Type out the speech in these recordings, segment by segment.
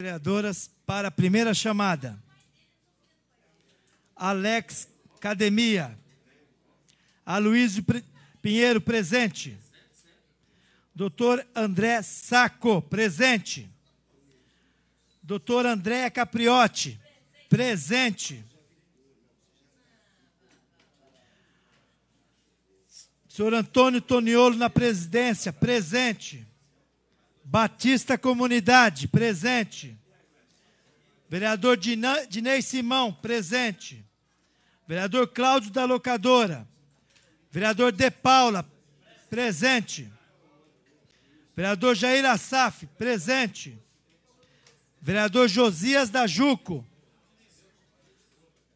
vereadoras para a primeira chamada. Alex Academia. Aloysio Pinheiro, presente. Doutor André Saco, presente. Doutor André Capriotti, presente. Senhor Antônio Toniolo na presidência, presente. Batista Comunidade, presente. Vereador Dinei Simão, presente. Vereador Cláudio da Locadora. Vereador De Paula, presente. Vereador Jair Assaf, presente. Vereador Josias da Juco.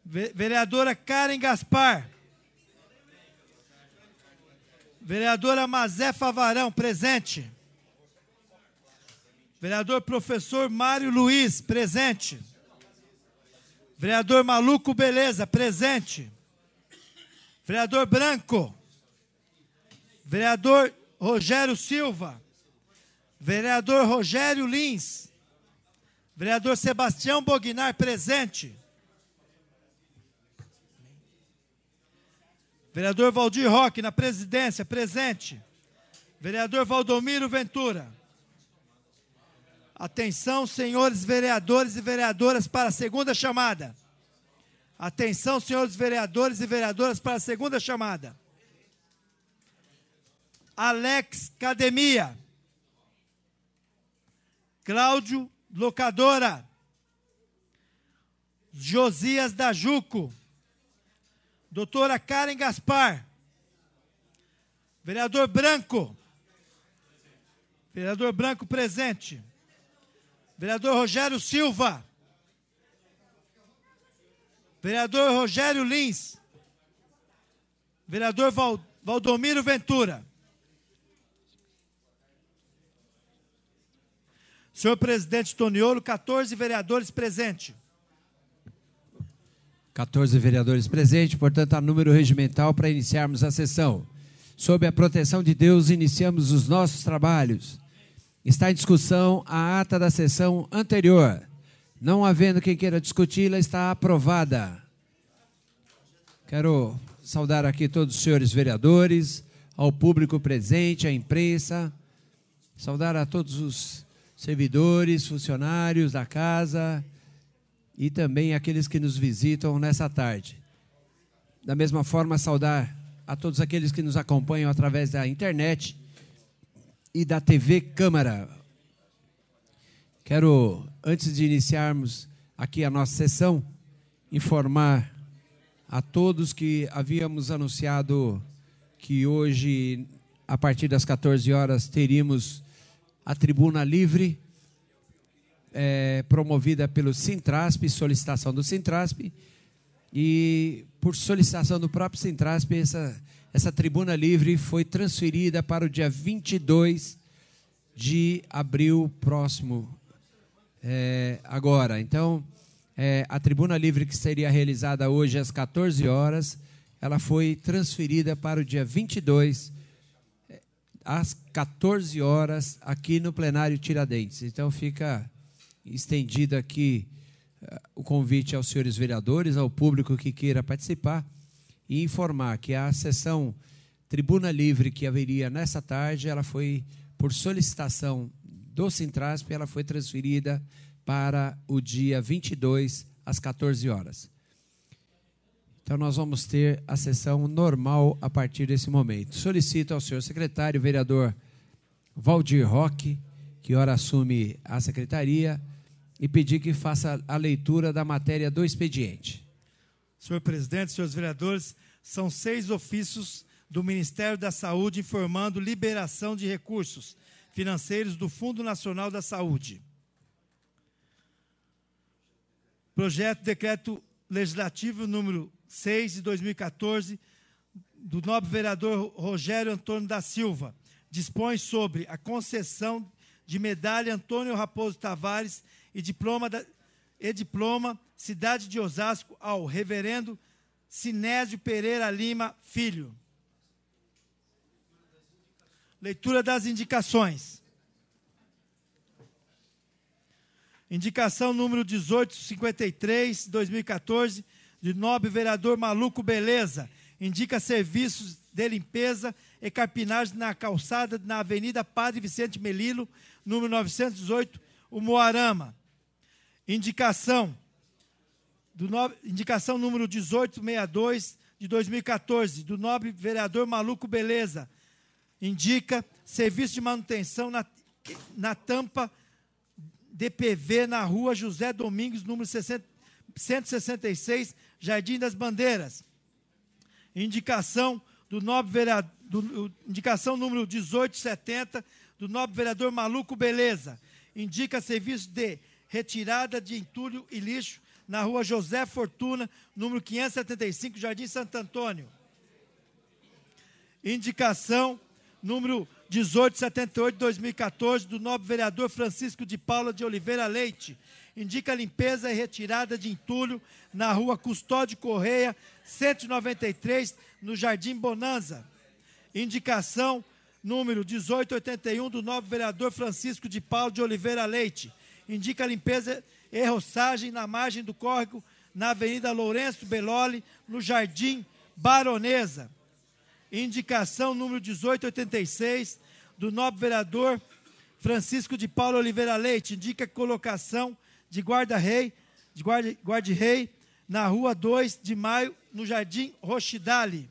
Vereadora Karen Gaspar. Vereadora Mazé Favarão, presente. Vereador professor Mário Luiz, presente. Vereador Maluco Beleza, presente. Vereador Branco. Vereador Rogério Silva. Vereador Rogério Lins. Vereador Sebastião Bognar, presente. Vereador Valdir Roque, na presidência, presente. Vereador Valdomiro Ventura. Atenção, senhores vereadores e vereadoras, para a segunda chamada. Atenção, senhores vereadores e vereadoras, para a segunda chamada. Alex Academia. Cláudio Locadora. Josias da Juco. Doutora Karen Gaspar. Vereador Branco. Vereador Branco presente. Vereador Rogério Silva. Vereador Rogério Lins. Vereador Val, Valdomiro Ventura. Senhor presidente Toniolo, 14 vereadores presentes. 14 vereadores presentes, portanto, há número regimental para iniciarmos a sessão. Sob a proteção de Deus, iniciamos os nossos trabalhos. Está em discussão a ata da sessão anterior. Não havendo quem queira discuti-la, está aprovada. Quero saudar aqui todos os senhores vereadores, ao público presente, à imprensa, saudar a todos os servidores, funcionários da casa e também aqueles que nos visitam nessa tarde. Da mesma forma, saudar a todos aqueles que nos acompanham através da internet e da TV Câmara. Quero, antes de iniciarmos aqui a nossa sessão, informar a todos que havíamos anunciado que hoje, a partir das 14 horas, teríamos a tribuna livre, é, promovida pelo Sintrasp, solicitação do Sintrasp, e por solicitação do próprio Sintrasp, essa essa tribuna livre foi transferida para o dia 22 de abril próximo, é, agora. Então, é, a tribuna livre que seria realizada hoje às 14 horas, ela foi transferida para o dia 22 é, às 14 horas aqui no plenário Tiradentes. Então fica estendido aqui é, o convite aos senhores vereadores, ao público que queira participar, e informar que a sessão Tribuna Livre que haveria nessa tarde, ela foi por solicitação do Sintrasp, ela foi transferida para o dia 22 às 14 horas. Então nós vamos ter a sessão normal a partir desse momento. Solicito ao senhor secretário, vereador Valdir Roque, que ora assume a secretaria, e pedir que faça a leitura da matéria do expediente. Senhor presidente, senhores vereadores, são seis ofícios do Ministério da Saúde informando liberação de recursos financeiros do Fundo Nacional da Saúde. Projeto Decreto Legislativo número 6 de 2014, do nobre vereador Rogério Antônio da Silva, dispõe sobre a concessão de medalha Antônio Raposo Tavares e diploma, da, e diploma Cidade de Osasco ao reverendo Sinésio Pereira Lima Filho. Leitura das indicações. Indicação número 1853, 2014, de nobre vereador Maluco Beleza. Indica serviços de limpeza e capinagem na calçada na Avenida Padre Vicente Melilo, número 918, o Moarama. Indicação do nobre, indicação número 1862 de 2014, do nobre vereador Maluco Beleza, indica serviço de manutenção na, na tampa DPV na rua José Domingos, número 60, 166, Jardim das Bandeiras. Indicação do nobre vereador, do, indicação número 1870 do nobre vereador Maluco Beleza. Indica serviço de retirada de entulho e lixo na rua José Fortuna, número 575, Jardim Santo Antônio. Indicação número 1878 2014 do nobre vereador Francisco de Paula de Oliveira Leite. Indica limpeza e retirada de entulho na rua Custódio Correia, 193, no Jardim Bonanza. Indicação número 1881 do nobre vereador Francisco de Paula de Oliveira Leite. Indica limpeza e roçagem na margem do córrego, na Avenida Lourenço Beloli, no Jardim Baronesa. Indicação número 1886, do nobre vereador Francisco de Paulo Oliveira Leite. Indica colocação de guarda-rei, de guarda-rei, guarda na Rua 2 de Maio, no Jardim Rochidale.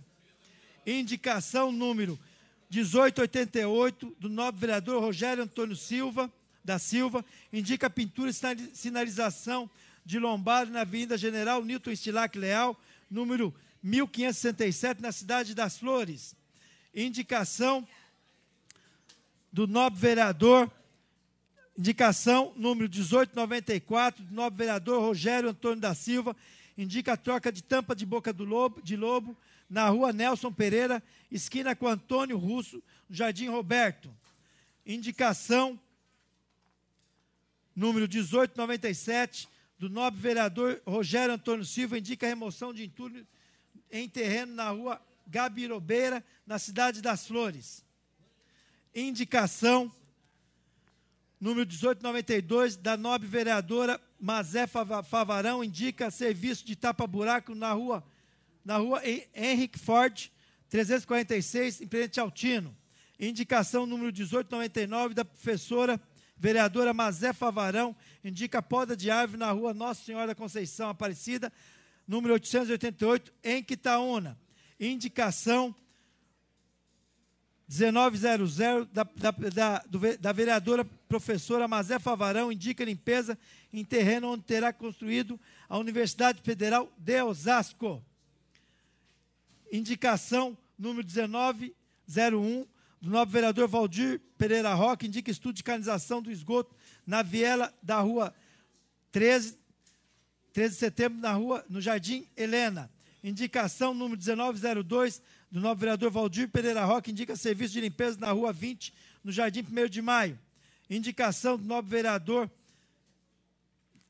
Indicação número 1888, do nobre vereador Rogério Antônio Silva da Silva, indica pintura e sinalização de lombada na Avenida General Newton Stilac Leal, número 1567, na Cidade das Flores. Indicação do nobre vereador, indicação número 1894, do nobre vereador Rogério Antônio da Silva, indica a troca de tampa de boca do lobo, de lobo na rua Nelson Pereira, esquina com Antônio Russo, Jardim Roberto. Indicação número 1897, do nobre vereador Rogério Antônio Silva, indica a remoção de entulho em terreno na rua Gabirobeira, na cidade das Flores. Indicação número 1892, da nobre vereadora Mazé Favarão, indica serviço de tapa-buraco na rua, na rua Henrique Ford, 346, em Presidente Altino. Indicação número 1899, da professora Vereadora Mazé Favarão indica poda de árvore na rua Nossa Senhora da Conceição Aparecida, número 888, em Quitaúna. Indicação 1900 da, da, da, da vereadora professora Mazé Favarão indica limpeza em terreno onde terá construído a Universidade Federal de Osasco. Indicação número 1901 do nobre vereador Valdir Pereira Roque indica estudo de canalização do esgoto na viela da rua 13, 13 de setembro, na rua, no Jardim Helena. Indicação número 1902 do nobre vereador Valdir Pereira Roque indica serviço de limpeza na rua 20, no Jardim 1 de Maio. Indicação do nobre vereador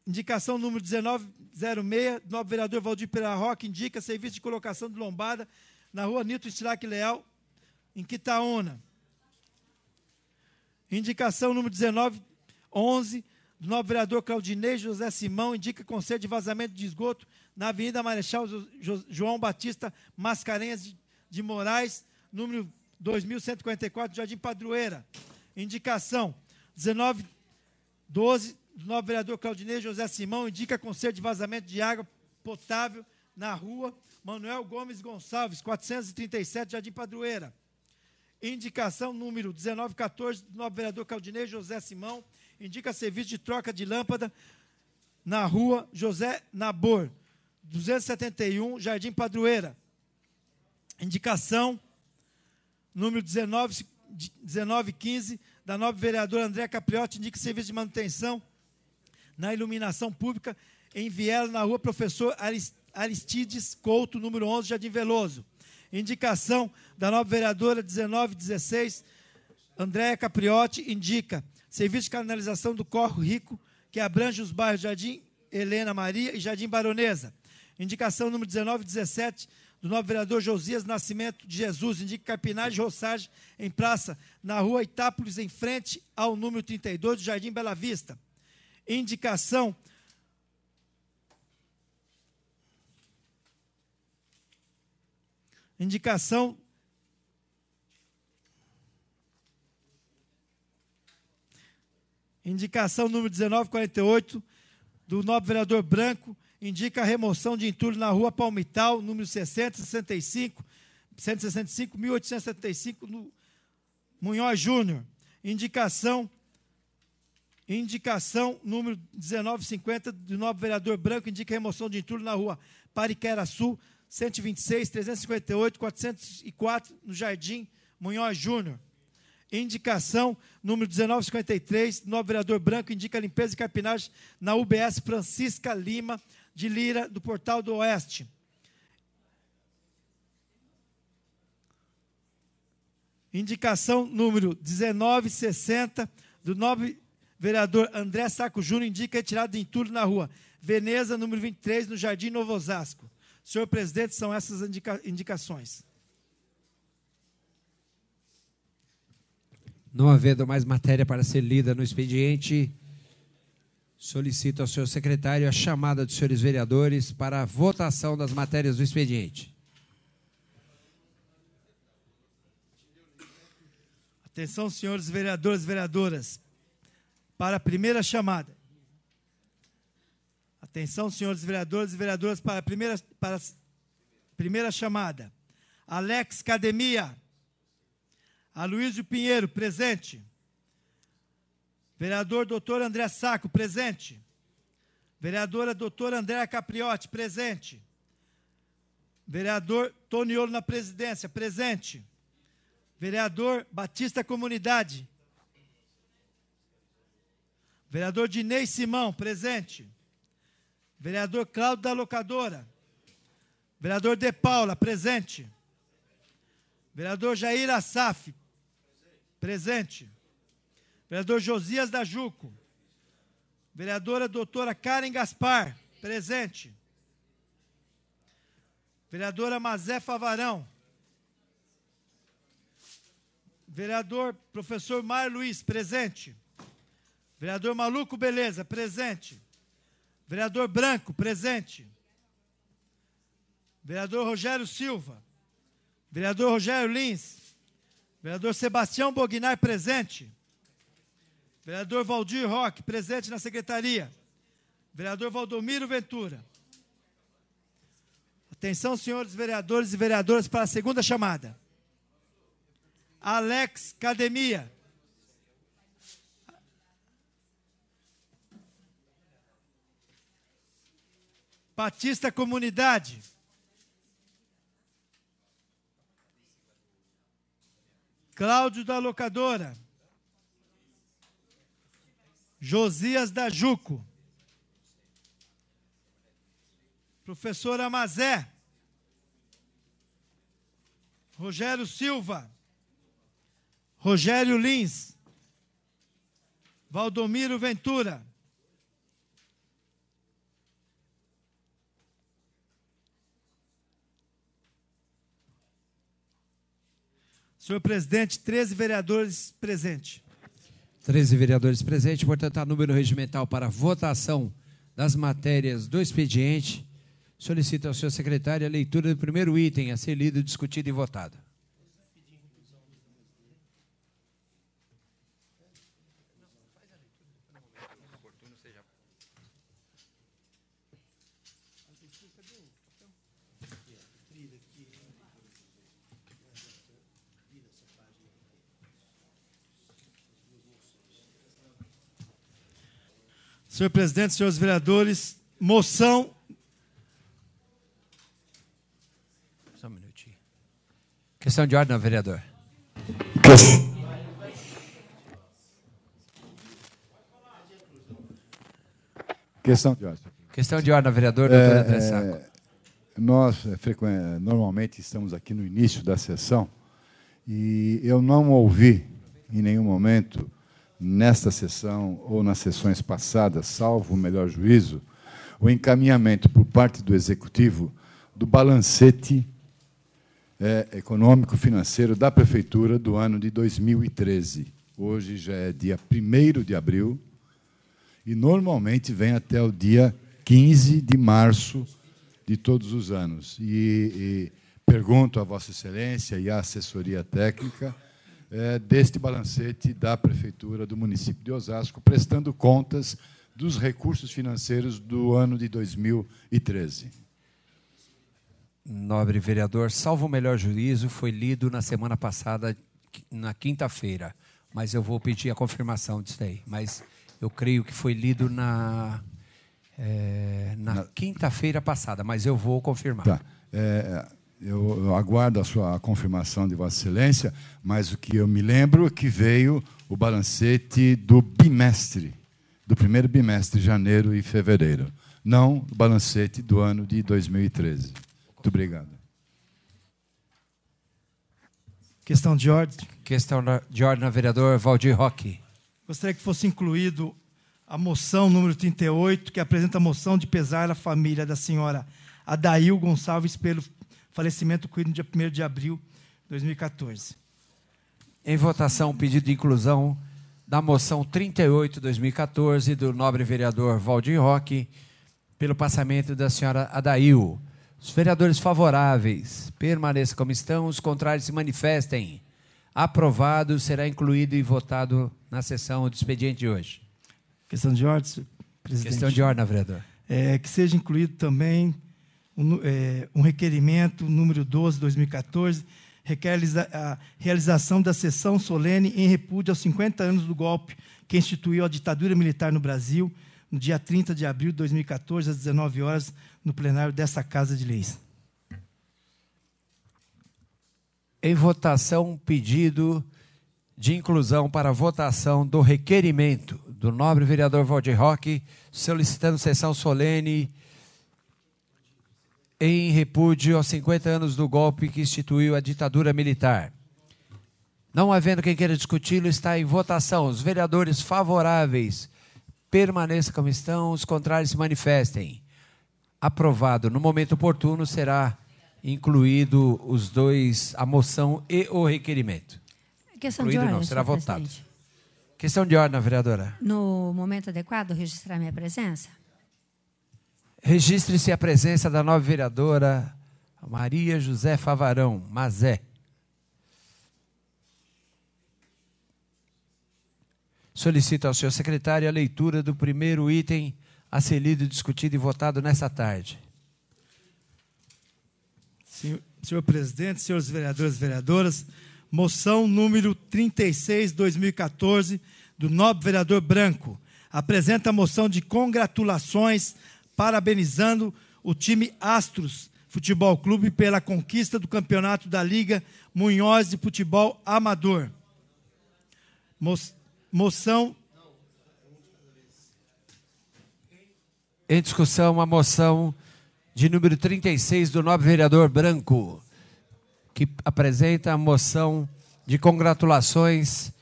Indicação número 1906, do nobre vereador Valdir Pereira Roque indica serviço de colocação de lombada na rua Nito Estilac Leal, em Quitaúna. Indicação número 19, 11, do novo vereador Claudinei José Simão, indica conselho de vazamento de esgoto na Avenida Marechal João Batista Mascarenhas de Moraes, número 2144, Jardim Padroeira. Indicação 19, 12, do novo vereador Claudinei José Simão, indica conselho de vazamento de água potável na rua Manuel Gomes Gonçalves, 437, Jardim Padroeira. Indicação número 1914, do nobre vereador Caldinei José Simão, indica serviço de troca de lâmpada na rua José Nabor, 271, Jardim Padroeira. Indicação número 19, 1915, da nobre vereadora André Capriotti, indica serviço de manutenção na iluminação pública em Viela, na rua Professor Aristides Couto, número 11, Jardim Veloso. Indicação da nova vereadora 1916, Andréa Capriotti, indica serviço de canalização do Corro Rico, que abrange os bairros Jardim Helena Maria e Jardim Baronesa. Indicação número 1917, do novo vereador Josias Nascimento de Jesus, indica capinagem e roçagem em praça, na rua Itápolis, em frente ao número 32 do Jardim Bela Vista. Indicação Indicação. Indicação número 1948, do nobre vereador Branco, indica a remoção de entulho na rua Palmital, número 665, 165, 1875, no Munhoz Júnior. Indicação Indicação número 1950 do nobre vereador Branco indica remoção de entulho na rua Pariquera Sul, 126, 358, 404 no Jardim Munhoz Júnior. Indicação número 1953, novo vereador branco indica limpeza e capinagem na UBS Francisca Lima de Lira, do Portal do Oeste. Indicação número 1960, do nobre vereador André Saco Júnior, indica retirada de entulho na rua Veneza, número 23, no Jardim Novo Osasco. Senhor presidente, são essas indica indicações. Não havendo mais matéria para ser lida no expediente, solicito ao senhor secretário a chamada dos senhores vereadores para a votação das matérias do expediente. Atenção, senhores vereadores e vereadoras, para a primeira chamada. Atenção, senhores vereadores e vereadoras, para a primeira, para a primeira chamada. Alex Academia. Aloysio Pinheiro, presente. Vereador doutor André Saco, presente. Vereadora doutora Andréa Capriotti, presente. Vereador Toniolo na presidência, presente. Vereador Batista Comunidade. Vereador Dinei Simão, presente. Vereador Cláudio da Locadora. Vereador De Paula, presente. Vereador Jair Assaf, presente. Vereador Josias da Juco. Vereadora doutora Karen Gaspar, presente. Vereadora Mazé Favarão. Vereador professor Mar Luiz, presente. Vereador Maluco Beleza, presente. Vereador Branco, presente. Vereador Rogério Silva. Vereador Rogério Lins. Vereador Sebastião Bognar, presente. Vereador Valdir Roque, presente na secretaria. Vereador Valdomiro Ventura. Atenção, senhores vereadores e vereadoras, para a segunda chamada. Alex Cademia. Batista Comunidade. Cláudio da Locadora. Josias da Juco. Professor Amazé. Rogério Silva. Rogério Lins. Valdomiro Ventura. Senhor presidente, 13 vereadores presentes. 13 vereadores presentes, portanto, há número regimental para votação das matérias do expediente. Solicito ao senhor secretário a leitura do primeiro item a ser lido, discutido e votado. Senhor presidente, senhores vereadores, moção. Só um minutinho. Questão de ordem, vereador. Que... Questão de ordem. Questão de ordem, vereador, doutor é, André é, Saco. nós é, é, normalmente estamos aqui no início da sessão e eu não ouvi em nenhum momento nesta sessão ou nas sessões passadas, salvo o melhor juízo, o encaminhamento por parte do Executivo do balancete é, econômico-financeiro da Prefeitura do ano de 2013. Hoje já é dia 1 de abril e normalmente vem até o dia 15 de março de todos os anos. E, e pergunto a Vossa Excelência e à assessoria técnica é, deste balancete da Prefeitura do município de Osasco, prestando contas dos recursos financeiros do ano de 2013. Nobre vereador, salvo o melhor juízo, foi lido na semana passada, na quinta-feira, mas eu vou pedir a confirmação disso aí. Mas eu creio que foi lido na, é, na, na... quinta-feira passada, mas eu vou confirmar. Tá. É, eu aguardo a sua confirmação de Vossa Excelência, mas o que eu me lembro é que veio o balancete do bimestre, do primeiro bimestre, janeiro e fevereiro, não o balancete do ano de 2013. Muito obrigado. Questão de ordem. Questão de ordem, vereador Valdir Roque. Gostaria que fosse incluído a moção número 38, que apresenta a moção de pesar à família da senhora Adail Gonçalves pelo Falecimento ocorrido no dia 1 de abril de 2014. Em votação, pedido de inclusão da moção 38 2014 do nobre vereador Valdir Roque pelo passamento da senhora Adail. Os vereadores favoráveis permaneçam como estão, os contrários se manifestem. Aprovado, será incluído e votado na sessão do expediente de hoje. Questão de ordem, presidente. Questão de ordem, vereador. É, que seja incluído também um, é, um requerimento número 12, 2014, requer a realização da sessão solene em repúdio aos 50 anos do golpe que instituiu a ditadura militar no Brasil, no dia 30 de abril de 2014, às 19 horas, no plenário dessa Casa de Leis. Em votação, pedido de inclusão para votação do requerimento do nobre vereador Valdir Roque, solicitando sessão solene em repúdio aos 50 anos do golpe que instituiu a ditadura militar. Não havendo quem queira discuti-lo, está em votação. Os vereadores favoráveis permaneçam como estão, os contrários se manifestem. Aprovado. No momento oportuno será incluído os dois, a moção e o requerimento. Questão incluído de ordem, não, será votado. Presidente. Questão de ordem, vereadora. No momento adequado, registrar minha presença? Registre-se a presença da nova vereadora Maria José Favarão, Mazé. Solicito ao senhor secretário a leitura do primeiro item a ser lido, discutido e votado nesta tarde. Senhor, senhor presidente, senhores vereadores e vereadoras, moção número 36, 2014, do nobre vereador Branco, apresenta a moção de congratulações parabenizando o time Astros Futebol Clube pela conquista do campeonato da Liga Munhoz de Futebol Amador. Mo moção. Em discussão, a moção de número 36 do nobre vereador Branco, que apresenta a moção de congratulações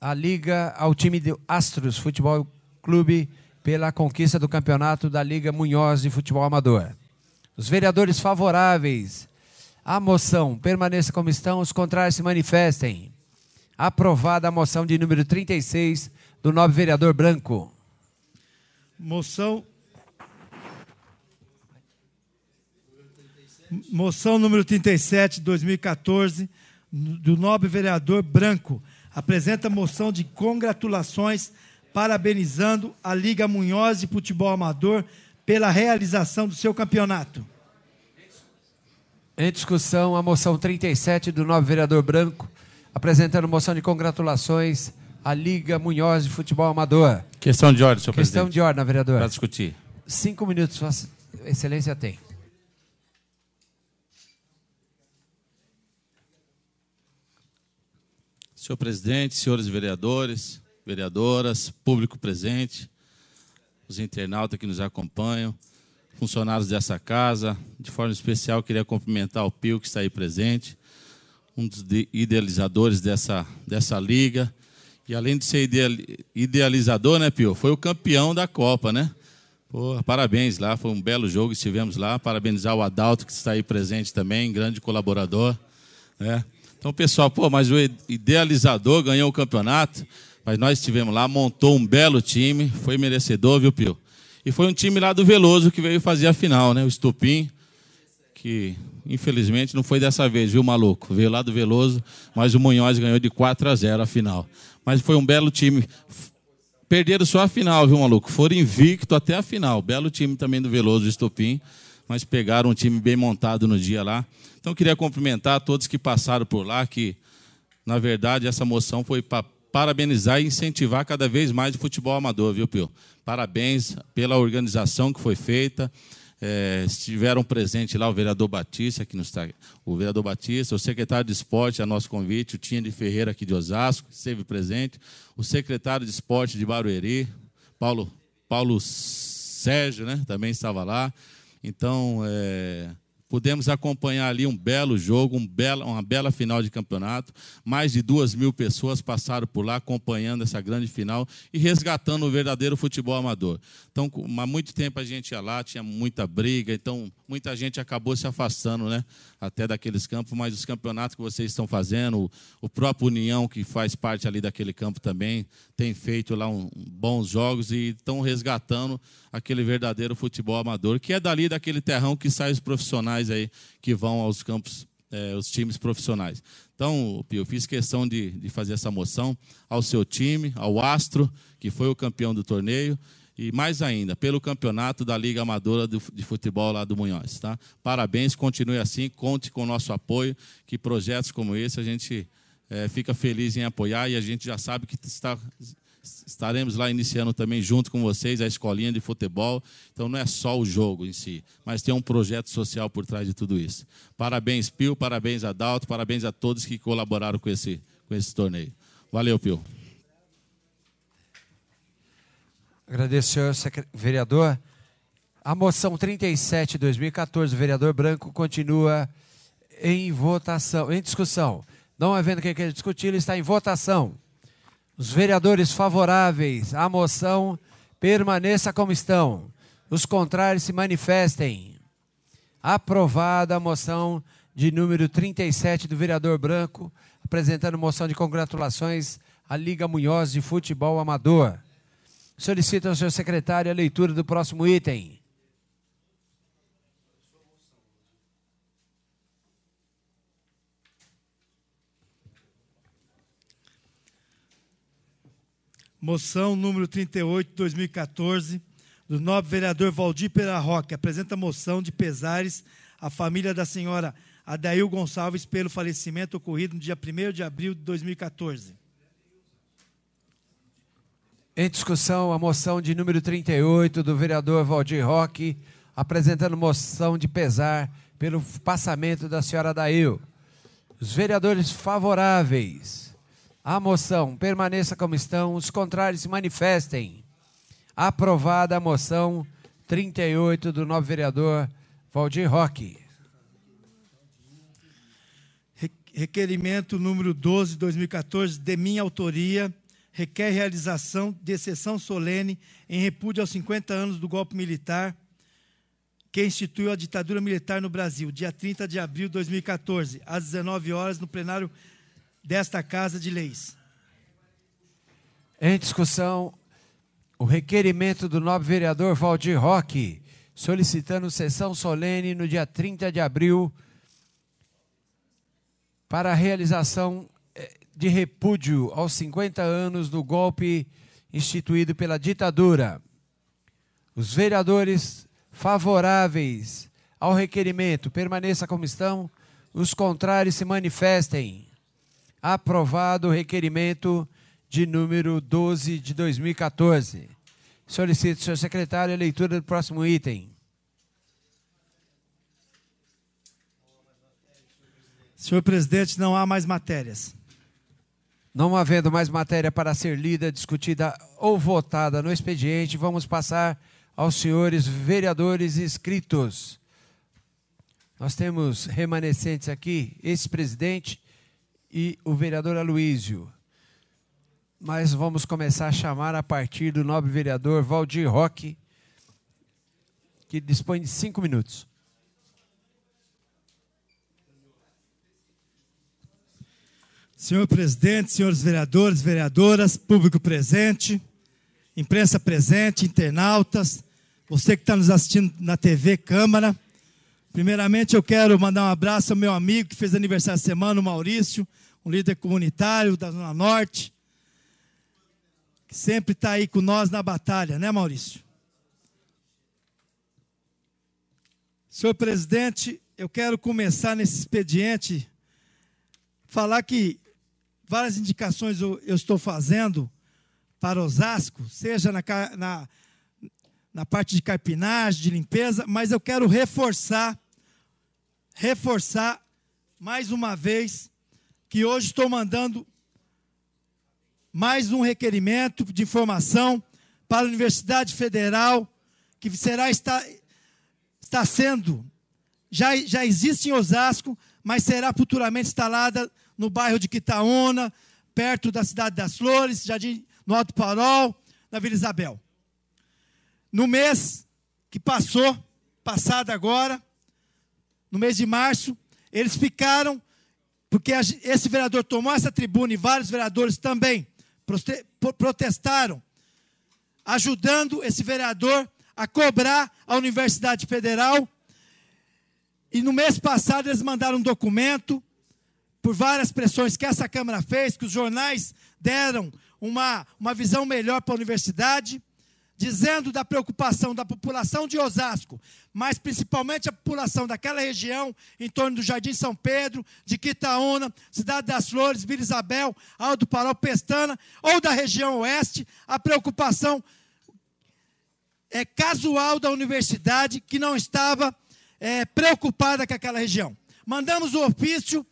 à Liga, ao time de Astros Futebol Clube pela conquista do campeonato da Liga Munhoz de Futebol Amador. Os vereadores favoráveis à moção permaneçam como estão, os contrários se manifestem. Aprovada a moção de número 36 do nobre vereador Branco. Moção. Moção número 37 2014 do nobre vereador Branco apresenta moção de congratulações parabenizando a Liga Munhoz de Futebol Amador pela realização do seu campeonato. Em discussão, a moção 37 do novo vereador Branco, apresentando moção de congratulações à Liga Munhoz de Futebol Amador. Questão de ordem, senhor Questão presidente. Questão de ordem, vereador. Para discutir. Cinco minutos, sua excelência tem. Senhor presidente, senhores vereadores, vereadoras, público presente, os internautas que nos acompanham, funcionários dessa casa. De forma especial, queria cumprimentar o Pio, que está aí presente, um dos idealizadores dessa, dessa liga. E além de ser idealizador, né, Pio? Foi o campeão da Copa, né? Pô, parabéns lá, foi um belo jogo que estivemos lá. Parabenizar o Adalto, que está aí presente também, grande colaborador. Né? Então, pessoal, pô, mas o idealizador ganhou o campeonato. Mas nós estivemos lá, montou um belo time, foi merecedor, viu, Pio? E foi um time lá do Veloso que veio fazer a final, né? O Estupim, que infelizmente não foi dessa vez, viu, maluco? Veio lá do Veloso, mas o Munhoz ganhou de 4 a 0 a final. Mas foi um belo time. Perderam só a final, viu, maluco? Foram invicto até a final. Belo time também do Veloso, do Estupim, mas pegaram um time bem montado no dia lá. Então, queria cumprimentar todos que passaram por lá, que, na verdade, essa moção foi para parabenizar e incentivar cada vez mais o futebol amador, viu, Pio? Parabéns pela organização que foi feita. É, estiveram presentes lá o vereador Batista, que nos está, o vereador Batista, o secretário de esporte, a nosso convite, o Tinha de Ferreira aqui de Osasco, esteve presente, o secretário de esporte de Barueri, Paulo, Paulo Sérgio, né, também estava lá. Então, é, Pudemos acompanhar ali um belo jogo, um bela, uma bela final de campeonato. Mais de duas mil pessoas passaram por lá acompanhando essa grande final e resgatando o verdadeiro futebol amador. Então, há muito tempo a gente ia lá, tinha muita briga, então muita gente acabou se afastando né, até daqueles campos, mas os campeonatos que vocês estão fazendo, o próprio União, que faz parte ali daquele campo também, tem feito lá um, bons jogos e estão resgatando aquele verdadeiro futebol amador, que é dali daquele terrão que saem os profissionais profissionais aí que vão aos campos, é, os times profissionais. Então, Pio, eu fiz questão de, de fazer essa moção ao seu time, ao Astro, que foi o campeão do torneio, e mais ainda, pelo campeonato da Liga Amadora de Futebol lá do Munhoz. Tá? Parabéns, continue assim, conte com o nosso apoio, que projetos como esse a gente é, fica feliz em apoiar e a gente já sabe que está Estaremos lá iniciando também junto com vocês a escolinha de futebol. Então não é só o jogo em si, mas tem um projeto social por trás de tudo isso. Parabéns, Pio, parabéns, Adalto, parabéns a todos que colaboraram com esse, com esse torneio. Valeu, Pio. Agradeço, senhor vereador. A moção 37 de 2014, vereador Branco, continua em votação, em discussão. Não havendo quem queira discutir, ele está em votação. Os vereadores favoráveis à moção permaneça como estão. Os contrários se manifestem. Aprovada a moção de número 37 do vereador Branco, apresentando moção de congratulações à Liga Munhoz de Futebol Amador. Solicito ao seu secretário a leitura do próximo item. Moção número 38, 2014, do nobre vereador Valdir Pera Roque, apresenta moção de pesares à família da senhora Adail Gonçalves pelo falecimento ocorrido no dia 1 de abril de 2014. Em discussão, a moção de número 38 do vereador Valdir Roque, apresentando moção de pesar pelo passamento da senhora Adail. Os vereadores favoráveis. A ah, moção permaneça como estão, os contrários se manifestem. Aprovada a moção 38 do novo vereador Valdir Roque. Requerimento número 12, 2014, de minha autoria, requer realização de sessão solene em repúdio aos 50 anos do golpe militar que instituiu a ditadura militar no Brasil, dia 30 de abril de 2014, às 19 horas, no plenário desta casa de leis. Em discussão, o requerimento do nobre vereador Valdir Roque, solicitando sessão solene no dia 30 de abril para a realização eh, de repúdio aos 50 anos do golpe instituído pela ditadura. Os vereadores favoráveis ao requerimento permaneçam como estão, os contrários se manifestem aprovado o requerimento de número 12 de 2014. Solicito, senhor secretário, a leitura do próximo item. Senhor presidente, não há mais matérias. Não havendo mais matéria para ser lida, discutida ou votada no expediente, vamos passar aos senhores vereadores inscritos. Nós temos remanescentes aqui, esse presidente, e o vereador Aloísio. Mas vamos começar a chamar a partir do nobre vereador Valdir Roque, que dispõe de cinco minutos. Senhor presidente, senhores vereadores, vereadoras, público presente, imprensa presente, internautas, você que está nos assistindo na TV Câmara, Primeiramente, eu quero mandar um abraço ao meu amigo que fez aniversário essa semana, o Maurício, um líder comunitário da Zona Norte, que sempre está aí com nós na batalha, né, Maurício? Senhor presidente, eu quero começar nesse expediente falar que várias indicações eu, eu estou fazendo para Osasco, seja na, na, na parte de carpinagem, de limpeza, mas eu quero reforçar reforçar mais uma vez que hoje estou mandando mais um requerimento de informação para a Universidade Federal, que será está, está sendo, já, já existe em Osasco, mas será futuramente instalada no bairro de Quitaúna, perto da Cidade das Flores, Jardim no Alto Parol, na Vila Isabel. No mês que passou, passado agora, no mês de março, eles ficaram, porque esse vereador tomou essa tribuna e vários vereadores também protestaram, ajudando esse vereador a cobrar a Universidade Federal. E no mês passado eles mandaram um documento, por várias pressões que essa Câmara fez, que os jornais deram uma, uma visão melhor para a universidade dizendo da preocupação da população de Osasco, mas principalmente a população daquela região, em torno do Jardim São Pedro, de Quitaúna, Cidade das Flores, Vila Isabel, Alto Paró, Pestana, ou da região oeste, a preocupação é casual da universidade que não estava é, preocupada com aquela região. Mandamos o ofício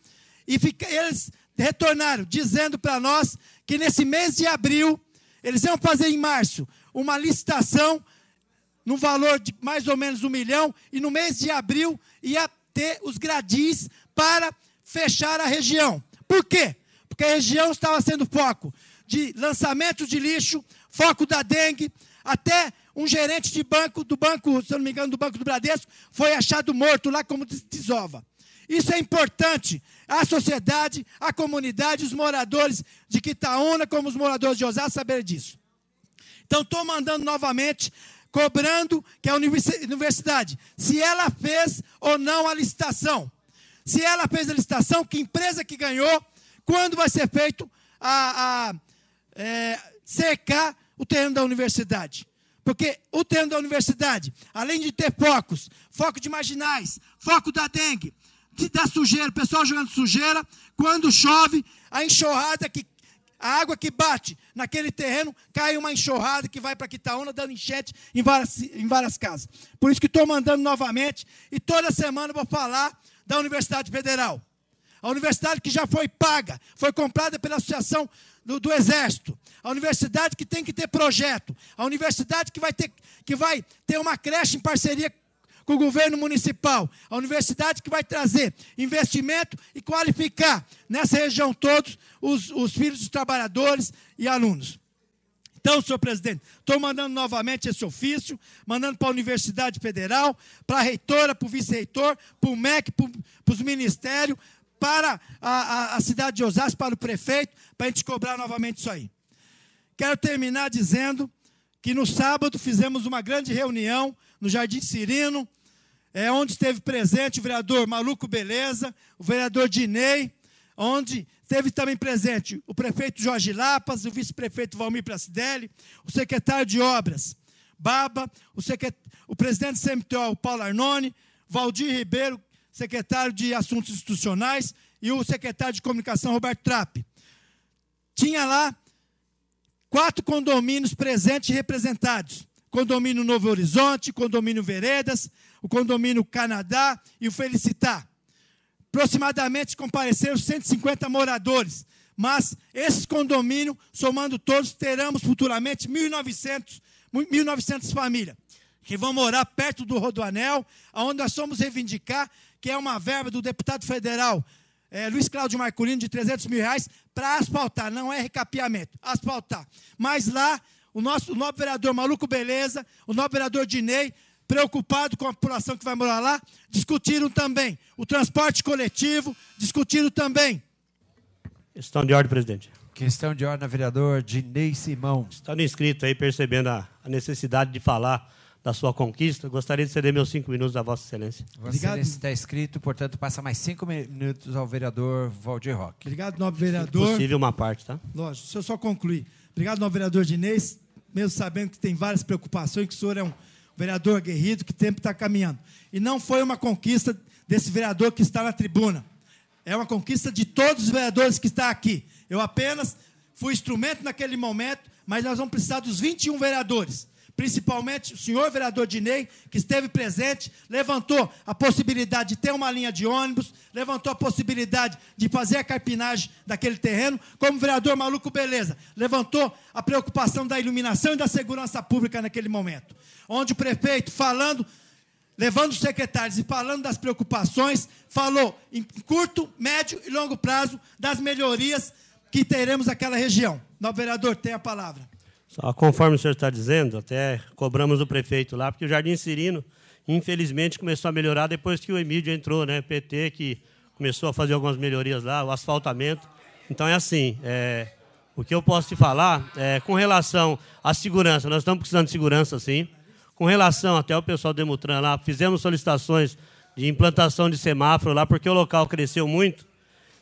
e fica, eles retornaram dizendo para nós que nesse mês de abril, eles iam fazer em março, uma licitação no valor de mais ou menos um milhão, e no mês de abril ia ter os gradis para fechar a região. Por quê? Porque a região estava sendo foco de lançamento de lixo, foco da dengue, até um gerente de banco, do banco, se não me engano, do Banco do Bradesco, foi achado morto lá como desova. Isso é importante. A sociedade, a comunidade, os moradores de Quitaúna, como os moradores de Osasco, saberem disso. Então estou mandando novamente, cobrando que a universidade, se ela fez ou não a licitação. Se ela fez a licitação, que empresa que ganhou, quando vai ser feito a, a é, secar o terreno da universidade. Porque o terreno da universidade, além de ter focos, foco de marginais, foco da dengue, da sujeira, o pessoal jogando sujeira, quando chove, a enxurrada que a água que bate naquele terreno cai uma enxurrada que vai para Quitaúna, dando enchente em várias, em várias casas. Por isso que estou mandando novamente, e toda semana vou falar da Universidade Federal. A universidade que já foi paga, foi comprada pela Associação do, do, Exército, a universidade que tem que ter projeto, a universidade que vai ter, que vai ter uma creche em parceria o governo municipal, a universidade que vai trazer investimento e qualificar nessa região todos os, os filhos dos trabalhadores e alunos. Então, senhor presidente, estou mandando novamente esse ofício, mandando para a Universidade Federal, para a reitora, para o vice-reitor, para o MEC, para os ministérios, para a, a, a, cidade de Osasco, para o prefeito, para a gente cobrar novamente isso aí. Quero terminar dizendo que no sábado fizemos uma grande reunião no Jardim Cirino, é, onde esteve presente o vereador Maluco Beleza, o vereador Dinei, onde teve também presente o prefeito Jorge Lapas, o vice-prefeito Valmir Prasidelli, o secretário de Obras Baba, o, secret... o presidente do CMTO, Paulo Arnone, Valdir Ribeiro, secretário de Assuntos Institucionais, e o secretário de Comunicação, Roberto Trapp. Tinha lá quatro condomínios presentes e representados: Condomínio Novo Horizonte, Condomínio Veredas, o condomínio Canadá e o Felicitar. Aproximadamente compareceram 150 moradores, mas esse condomínio, somando todos, teremos futuramente 1.900, 1900 famílias que vão morar perto do Rodoanel, aonde nós somos reivindicar que é uma verba do deputado federal é, Luiz Cláudio Marculino de 300 mil reais para asfaltar, não é recapeamento, asfaltar. Mas lá, o nosso o operador vereador Maluco Beleza, o nobre vereador Dinei, preocupado com a população que vai morar lá, discutiram também o transporte coletivo, discutiram também. Questão de ordem, presidente. Questão de ordem, vereador Dinei Simão. Estando inscrito aí, percebendo a, a necessidade de falar da sua conquista, gostaria de ceder meus cinco minutos à Vossa Excelência. Vossa Excelência está escrito, portanto, passa mais cinco minutos ao vereador Valdir Roque. Obrigado, nobre vereador. Se possível, uma parte, tá? Lógico. Se eu só concluir. Obrigado, nobre vereador Dinês, mesmo sabendo que tem várias preocupações, que o senhor é um o vereador guerrido que sempre está caminhando. E não foi uma conquista desse vereador que está na tribuna. É uma conquista de todos os vereadores que estão aqui. Eu apenas fui instrumento naquele momento, mas nós vamos precisar dos 21 vereadores principalmente o senhor vereador Dinei, que esteve presente, levantou a possibilidade de ter uma linha de ônibus, levantou a possibilidade de fazer a carpinagem daquele terreno, como o vereador Maluco Beleza, levantou a preocupação da iluminação e da segurança pública naquele momento. Onde o prefeito, falando levando os secretários e falando das preocupações, falou em curto, médio e longo prazo das melhorias que teremos naquela região. Novo vereador, tem a palavra. Só conforme o senhor está dizendo, até cobramos o prefeito lá, porque o Jardim Cirino, infelizmente, começou a melhorar depois que o Emílio entrou, né? PT, que começou a fazer algumas melhorias lá, o asfaltamento. Então é assim, é, o que eu posso te falar é com relação à segurança, nós estamos precisando de segurança, sim. Com relação até o pessoal do Demutran lá, fizemos solicitações de implantação de semáforo lá, porque o local cresceu muito.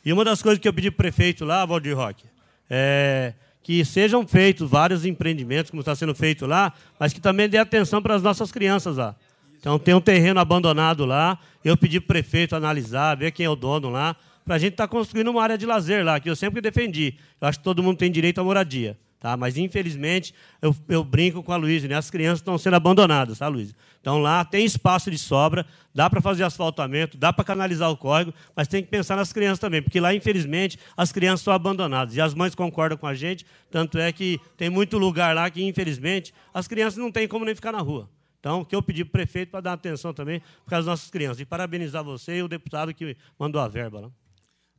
E uma das coisas que eu pedi para o prefeito lá, Valdir Roque, é que sejam feitos vários empreendimentos, como está sendo feito lá, mas que também dê atenção para as nossas crianças lá. Então, tem um terreno abandonado lá. Eu pedi para o prefeito analisar, ver quem é o dono lá, para a gente estar tá construindo uma área de lazer lá, que eu sempre defendi. Eu acho que todo mundo tem direito à moradia. Tá? Mas, infelizmente, eu, eu brinco com a Luísa, né? as crianças estão sendo abandonadas, tá, Luísa? Então, lá tem espaço de sobra, dá para fazer asfaltamento, dá para canalizar o córrego, mas tem que pensar nas crianças também, porque lá, infelizmente, as crianças são abandonadas. E as mães concordam com a gente, tanto é que tem muito lugar lá que, infelizmente, as crianças não têm como nem ficar na rua. Então, o que eu pedi para o prefeito para dar atenção também para as nossas crianças. E parabenizar você e o deputado que mandou a verba. Né?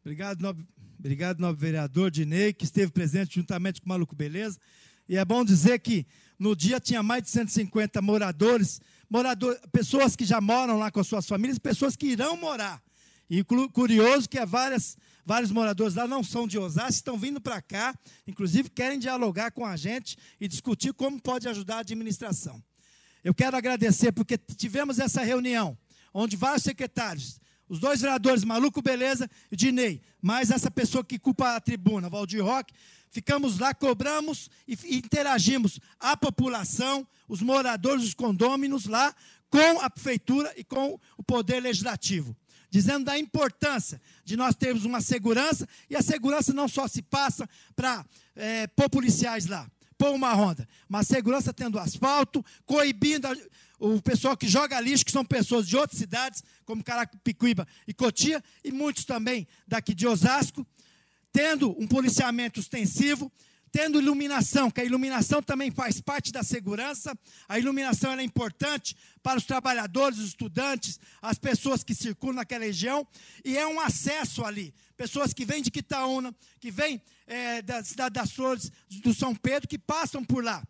Obrigado, nobre Obrigado, nobre vereador Dinei, que esteve presente juntamente com o Maluco Beleza. E é bom dizer que no dia tinha mais de 150 moradores, morador, pessoas que já moram lá com as suas famílias, pessoas que irão morar. E curioso que é várias, vários moradores lá não são de Osasco, estão vindo para cá, inclusive querem dialogar com a gente e discutir como pode ajudar a administração. Eu quero agradecer porque tivemos essa reunião, onde vários secretários os dois vereadores, Maluco Beleza e Dinei. mais essa pessoa que culpa a tribuna, Valdir Roque, ficamos lá, cobramos e interagimos a população, os moradores, os condôminos lá, com a prefeitura e com o poder legislativo. Dizendo da importância de nós termos uma segurança, e a segurança não só se passa para é, eh, policiais lá pôr uma ronda. Mas segurança tendo asfalto, coibindo a, o pessoal que joga lixo, que são pessoas de outras cidades, como Carapicuíba e Cotia, e muitos também daqui de Osasco, tendo um policiamento ostensivo, tendo iluminação, que a iluminação também faz parte da segurança, a iluminação é importante para os trabalhadores, os estudantes, as pessoas que circulam naquela região, e é um acesso ali. Pessoas que vêm de Quitaúna, que vêm é, da Cidade das Flores, do São Pedro, que passam por lá.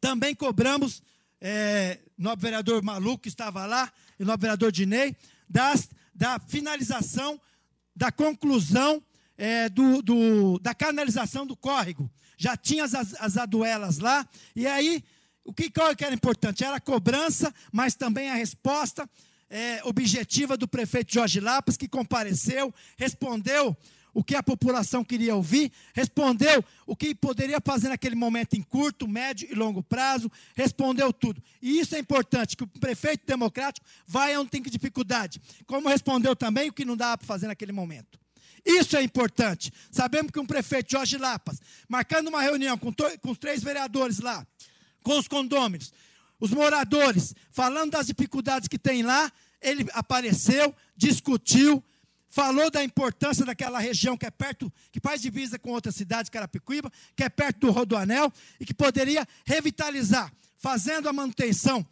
Também cobramos, é, nobre vereador Maluco que estava lá, e nobre vereador Dinei, das, da finalização, da conclusão é, do, do, da canalização do córrego. Já tinha as, as aduelas lá, e aí, o que, qual é que era importante? Era a cobrança, mas também a resposta é, objetiva do prefeito Jorge Lapas, que compareceu, respondeu o que a população queria ouvir, respondeu o que poderia fazer naquele momento em curto, médio e longo prazo, respondeu tudo. E isso é importante, que o prefeito democrático vai onde tem dificuldade, como respondeu também o que não dava para fazer naquele momento. Isso é importante. Sabemos que um prefeito, Jorge Lapas, marcando uma reunião com, com os três vereadores lá, com os condôminos, os moradores, falando das dificuldades que tem lá, ele apareceu, discutiu, falou da importância daquela região que é perto, que faz divisa com outra cidade, Carapicuíba, que é perto do Rodoanel e que poderia revitalizar, fazendo a manutenção,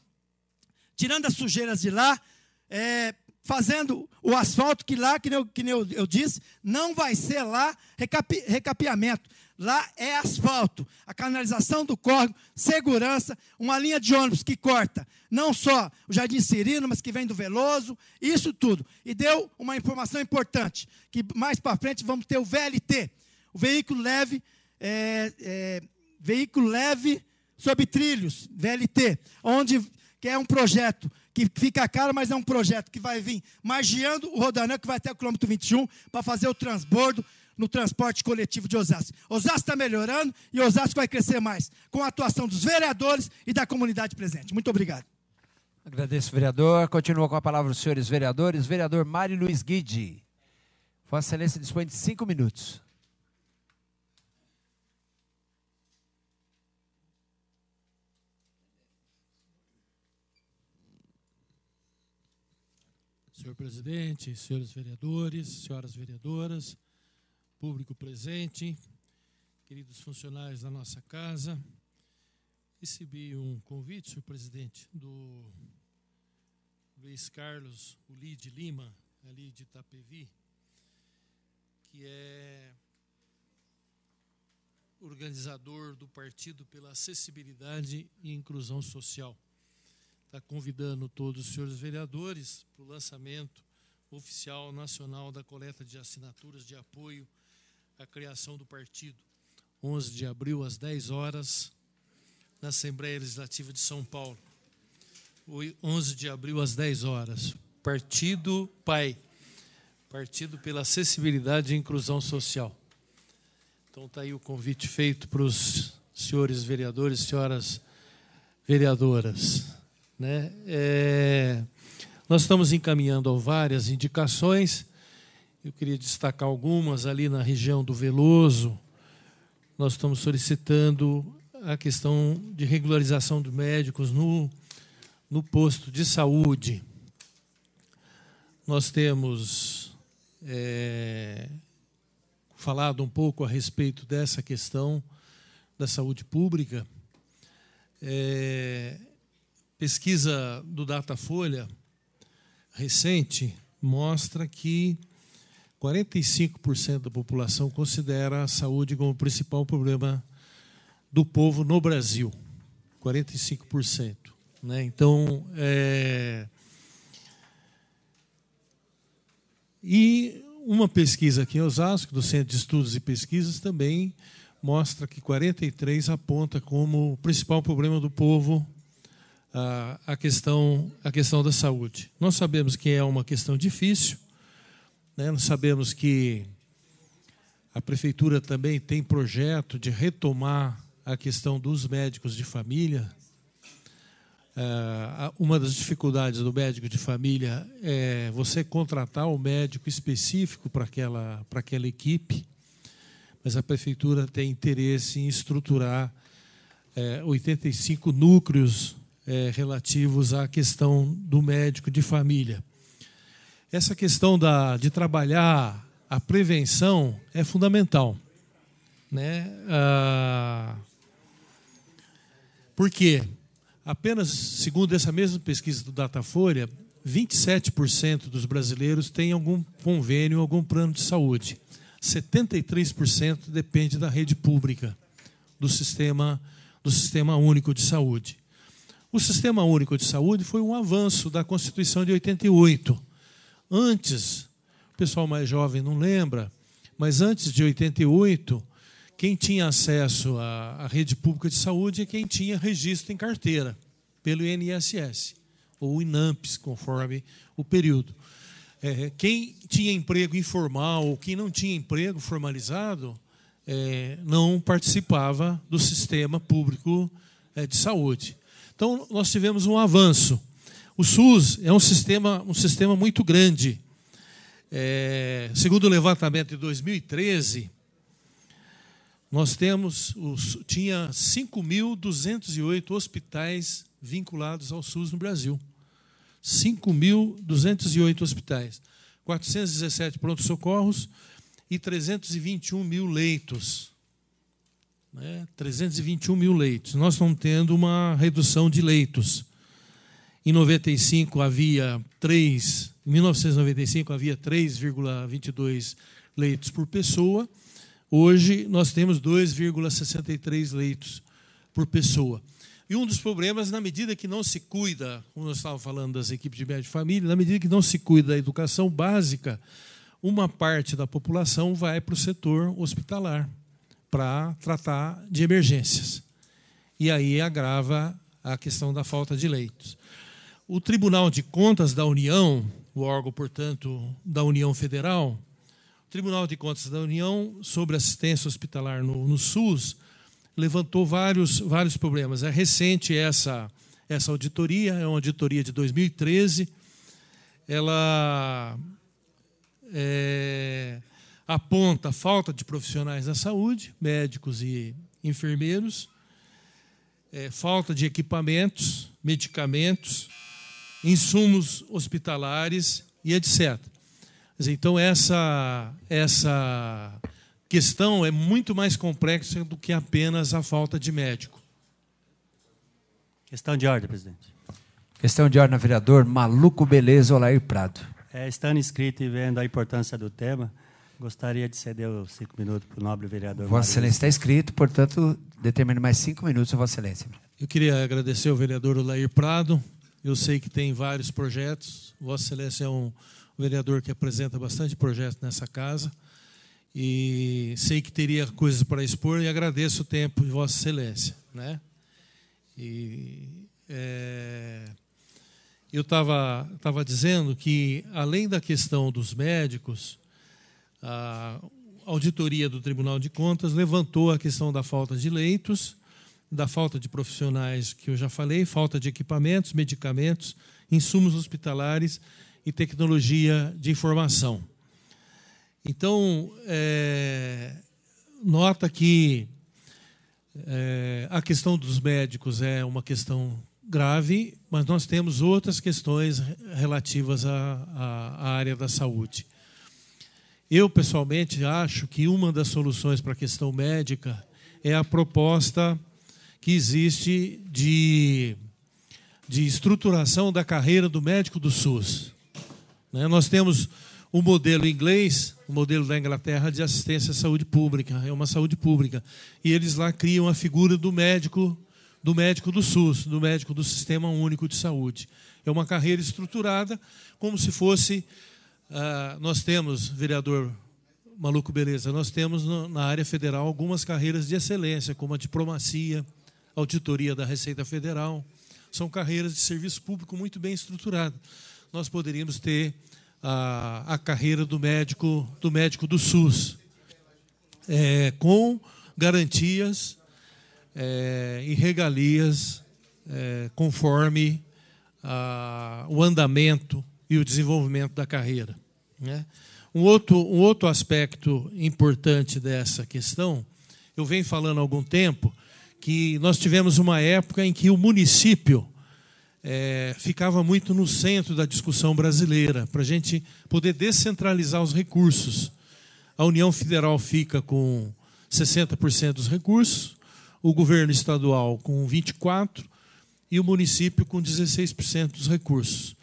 tirando as sujeiras de lá, é, fazendo o asfalto, que lá, que nem, eu, que nem eu, eu disse, não vai ser lá recapi, recapeamento. Lá é asfalto, a canalização do córrego, segurança, uma linha de ônibus que corta não só o Jardim Cirino, mas que vem do Veloso, isso tudo. E deu uma informação importante, que mais para frente vamos ter o VLT, o veículo leve, é, é, veículo leve sobre trilhos, VLT, onde que é um projeto que fica caro, mas é um projeto que vai vir margiando o Rodanã, que vai até o quilômetro 21, para fazer o transbordo no transporte coletivo de Osasco. Osasco está melhorando e Osasco vai crescer mais, com a atuação dos vereadores e da comunidade presente. Muito obrigado. Agradeço, vereador. Continua com a palavra os senhores vereadores. Vereador Mário Luiz Guidi, Vossa Excelência dispõe de cinco minutos. Senhor presidente, senhores vereadores, senhoras vereadoras, público presente, queridos funcionários da nossa casa, recebi um convite, senhor presidente, do Luiz Carlos de Lima, ali de Itapevi, que é organizador do Partido pela Acessibilidade e Inclusão Social está convidando todos os senhores vereadores para o lançamento oficial nacional da coleta de assinaturas de apoio à criação do partido, 11 de abril, às 10 horas, na Assembleia Legislativa de São Paulo. 11 de abril, às 10 horas. Partido PAI, Partido pela Acessibilidade e Inclusão Social. Então está aí o convite feito para os senhores vereadores, senhoras vereadoras. Né? É, nós estamos encaminhando várias indicações. Eu queria destacar algumas ali na região do Veloso. Nós estamos solicitando a questão de regularização dos médicos no, no posto de saúde. Nós temos é, falado um pouco a respeito dessa questão da saúde pública. É, pesquisa do Datafolha recente mostra que 45% da população considera a saúde como o principal problema do povo no Brasil. 45%. Né? Então, é... E uma pesquisa aqui em Osasco, do Centro de Estudos e Pesquisas, também mostra que 43 aponta como o principal problema do povo a, questão, a questão da saúde. Nós sabemos que é uma questão difícil, né? nós sabemos que a prefeitura também tem projeto de retomar a questão dos médicos de família. É, uma das dificuldades do médico de família é você contratar um médico específico para aquela, para aquela equipe, mas a prefeitura tem interesse em estruturar 85 é, núcleos é, relativos à questão do médico de família. Essa questão da, de trabalhar a prevenção é fundamental. Né? Ah, por quê? Apenas, segundo essa mesma pesquisa do Datafolha, 27% dos brasileiros têm algum convênio, algum plano de saúde. 73% depende da rede pública, do sistema, do sistema único de saúde. O Sistema Único de Saúde foi um avanço da Constituição de 88. Antes, o pessoal mais jovem não lembra, mas antes de 88, quem tinha acesso à, à rede pública de saúde é quem tinha registro em carteira, pelo INSS, ou INAMPS, conforme o período. É, quem tinha emprego informal ou quem não tinha emprego formalizado é, não participava do sistema público é, de saúde. Então, nós tivemos um avanço. O SUS é um sistema, um sistema muito grande. É, segundo o levantamento de 2013, nós temos os, tinha 5.208 hospitais vinculados ao SUS no Brasil. 5.208 hospitais, 417 pronto-socorros e 321 mil leitos né, 321 mil leitos. Nós estamos tendo uma redução de leitos. Em 95 havia 3, em 1995 havia 3,22 leitos por pessoa. Hoje nós temos 2,63 leitos por pessoa. E um dos problemas, na medida que não se cuida, como nós estávamos falando das equipes de médio de família, na medida que não se cuida da educação básica, uma parte da população vai para o setor hospitalar para tratar de emergências. E aí agrava a questão da falta de leitos. O Tribunal de Contas da União, o órgão, portanto, da União Federal, o Tribunal de Contas da União, sobre assistência hospitalar no, no SUS, levantou vários, vários problemas. É recente essa, essa auditoria, é uma auditoria de 2013. Ela é, aponta a falta de profissionais da saúde, médicos e enfermeiros, é, falta de equipamentos, medicamentos, insumos hospitalares e etc. Então, essa, essa questão é muito mais complexa do que apenas a falta de médico. Questão de ordem, presidente. Questão de ordem, vereador Maluco Beleza Olair Prado. É, estando inscrito e vendo a importância do tema, Gostaria de ceder os cinco minutos para o nobre vereador. Vossa Excelência está escrito, portanto, determine mais cinco minutos, Vossa Excelência. Eu queria agradecer ao vereador Olair Prado. Eu sei que tem vários projetos. Vossa Excelência é um vereador que apresenta bastante projetos nessa casa. E sei que teria coisas para expor e agradeço o tempo de Vossa Excelência. Né? E, é, eu estava tava dizendo que, além da questão dos médicos, a auditoria do Tribunal de Contas levantou a questão da falta de leitos, da falta de profissionais que eu já falei, falta de equipamentos, medicamentos, insumos hospitalares e tecnologia de informação. Então, é, nota que é, a questão dos médicos é uma questão grave, mas nós temos outras questões relativas à, à, à área da saúde. Eu, pessoalmente, acho que uma das soluções para a questão médica é a proposta que existe de, de estruturação da carreira do médico do SUS. Né? Nós temos o um modelo inglês, o um modelo da Inglaterra de assistência à saúde pública, é uma saúde pública. E eles lá criam a figura do médico do médico do SUS, do médico do Sistema Único de Saúde. É uma carreira estruturada como se fosse ah, nós temos, vereador Maluco Beleza, nós temos no, na área federal algumas carreiras de excelência, como a diplomacia, auditoria da Receita Federal. São carreiras de serviço público muito bem estruturadas. Nós poderíamos ter a, a carreira do médico do médico do SUS, é, com garantias é, e regalias é, conforme a, ah, o andamento e o desenvolvimento da carreira. Né? Um, outro, um outro aspecto importante dessa questão, eu venho falando há algum tempo, que nós tivemos uma época em que o município é, ficava muito no centro da discussão brasileira, para a gente poder descentralizar os recursos. A União Federal fica com 60% dos recursos, o governo estadual com 24% e o município com 16% dos recursos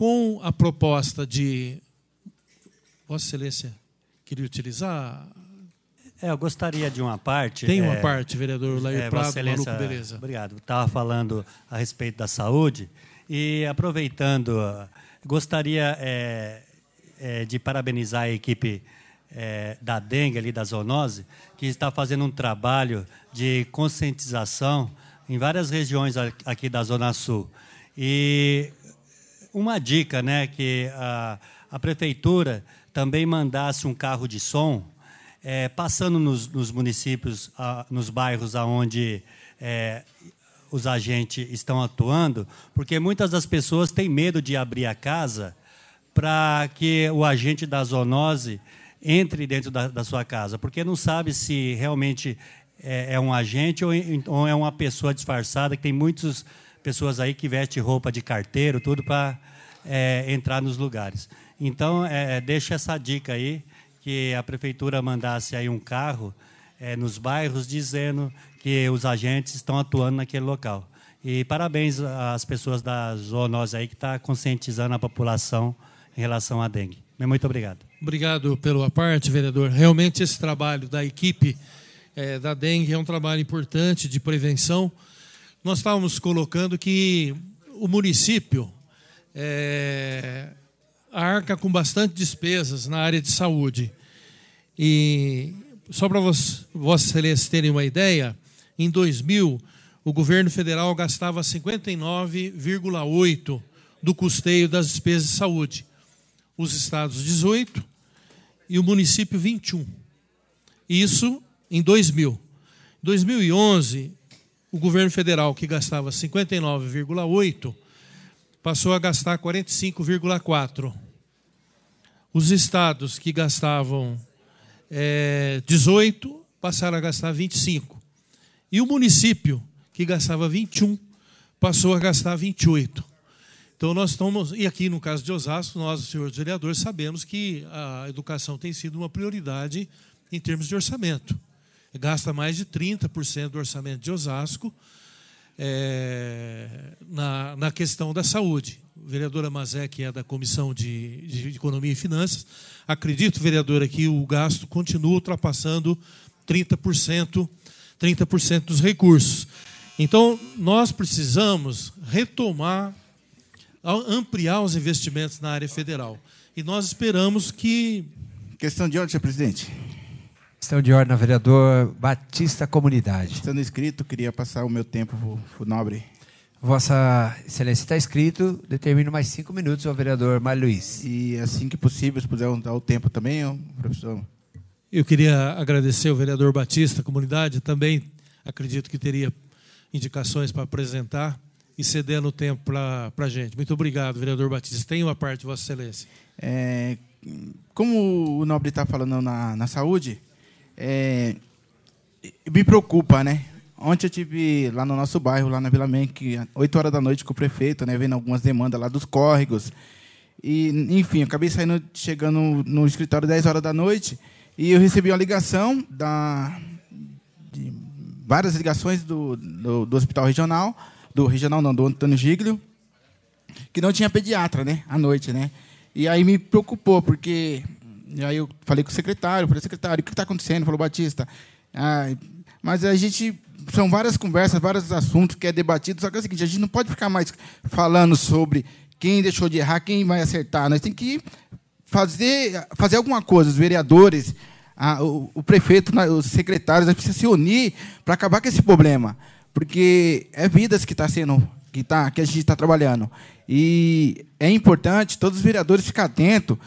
com a proposta de. Vossa Excelência, queria utilizar é, eu gostaria de uma parte. Tem uma é, parte, vereador é, Lair é, Prado, Maluco Beleza. Obrigado. Estava falando a respeito da saúde e, aproveitando, gostaria é, é, de parabenizar a equipe é, da dengue, ali, da zoonose, que está fazendo um trabalho de conscientização em várias regiões aqui da Zona Sul. E uma dica, né, que a, a prefeitura também mandasse um carro de som é, passando nos, nos municípios, a, nos bairros aonde é, os agentes estão atuando, porque muitas das pessoas têm medo de abrir a casa para que o agente da zoonose entre dentro da, da sua casa, porque não sabe se realmente é, é um agente ou, ou é uma pessoa disfarçada que tem muitos pessoas aí que vestem roupa de carteiro, tudo para é, entrar nos lugares. Então, é, é, deixa essa dica aí, que a prefeitura mandasse aí um carro é, nos bairros dizendo que os agentes estão atuando naquele local. E parabéns às pessoas da zoonose aí que está conscientizando a população em relação à dengue. Muito obrigado. Obrigado pela parte, vereador. Realmente esse trabalho da equipe é, da dengue é um trabalho importante de prevenção nós estávamos colocando que o município é, arca com bastante despesas na área de saúde. E só para vocês vos terem uma ideia, em 2000, o governo federal gastava 59,8% do custeio das despesas de saúde. Os estados, 18% e o município, 21%. Isso em 2000. Em 2011, o governo federal, que gastava 59,8, passou a gastar 45,4. Os estados que gastavam é, 18 passaram a gastar 25. E o município, que gastava 21, passou a gastar 28. Então, nós estamos, e aqui no caso de Osasco, nós, senhores vereadores, sabemos que a educação tem sido uma prioridade em termos de orçamento gasta mais de 30% do orçamento de Osasco é, na, na questão da saúde. Vereadora Mazé, que é da Comissão de, de Economia e Finanças, acredito, vereadora, que o gasto continua ultrapassando 30%, 30% dos recursos. Então, nós precisamos retomar, ampliar os investimentos na área federal. E nós esperamos que. Questão de ordem, senhor presidente. Questão de ordem, vereador Batista Comunidade. Estando inscrito, queria passar o meu tempo para o nobre. Vossa Excelência está inscrito, determino mais cinco minutos ao vereador Mário Luiz. E assim que possível, se puder dar o tempo também, professor. Eu queria agradecer ao vereador Batista Comunidade, também acredito que teria indicações para apresentar e cedendo o tempo para a gente. Muito obrigado, vereador Batista. Tem uma parte, Vossa Excelência. É, como o nobre está falando na, na saúde, é, me preocupa, né? Ontem eu tive lá no nosso bairro, lá na Vila Menque, 8 é horas da noite com o prefeito, né, vendo algumas demandas lá dos córregos. E, enfim, acabei saindo, chegando no escritório 10 horas da noite e eu recebi uma ligação da de várias ligações do, do, do hospital regional, do regional não, do Antônio Giglio, que não tinha pediatra, né, à noite, né? E aí me preocupou porque e aí eu falei com o secretário, falei, secretário, o que está acontecendo? Ele falou, Batista. Ah, mas a gente. São várias conversas, vários assuntos que é debatido, só que é o seguinte, a gente não pode ficar mais falando sobre quem deixou de errar, quem vai acertar. Nós temos que fazer, fazer alguma coisa, os vereadores, a, o, o, prefeito, os secretários, nós precisamos se unir para acabar com esse problema. Porque é vidas que está sendo. Que, tá, que a gente está trabalhando. E é importante todos os vereadores ficarem atentos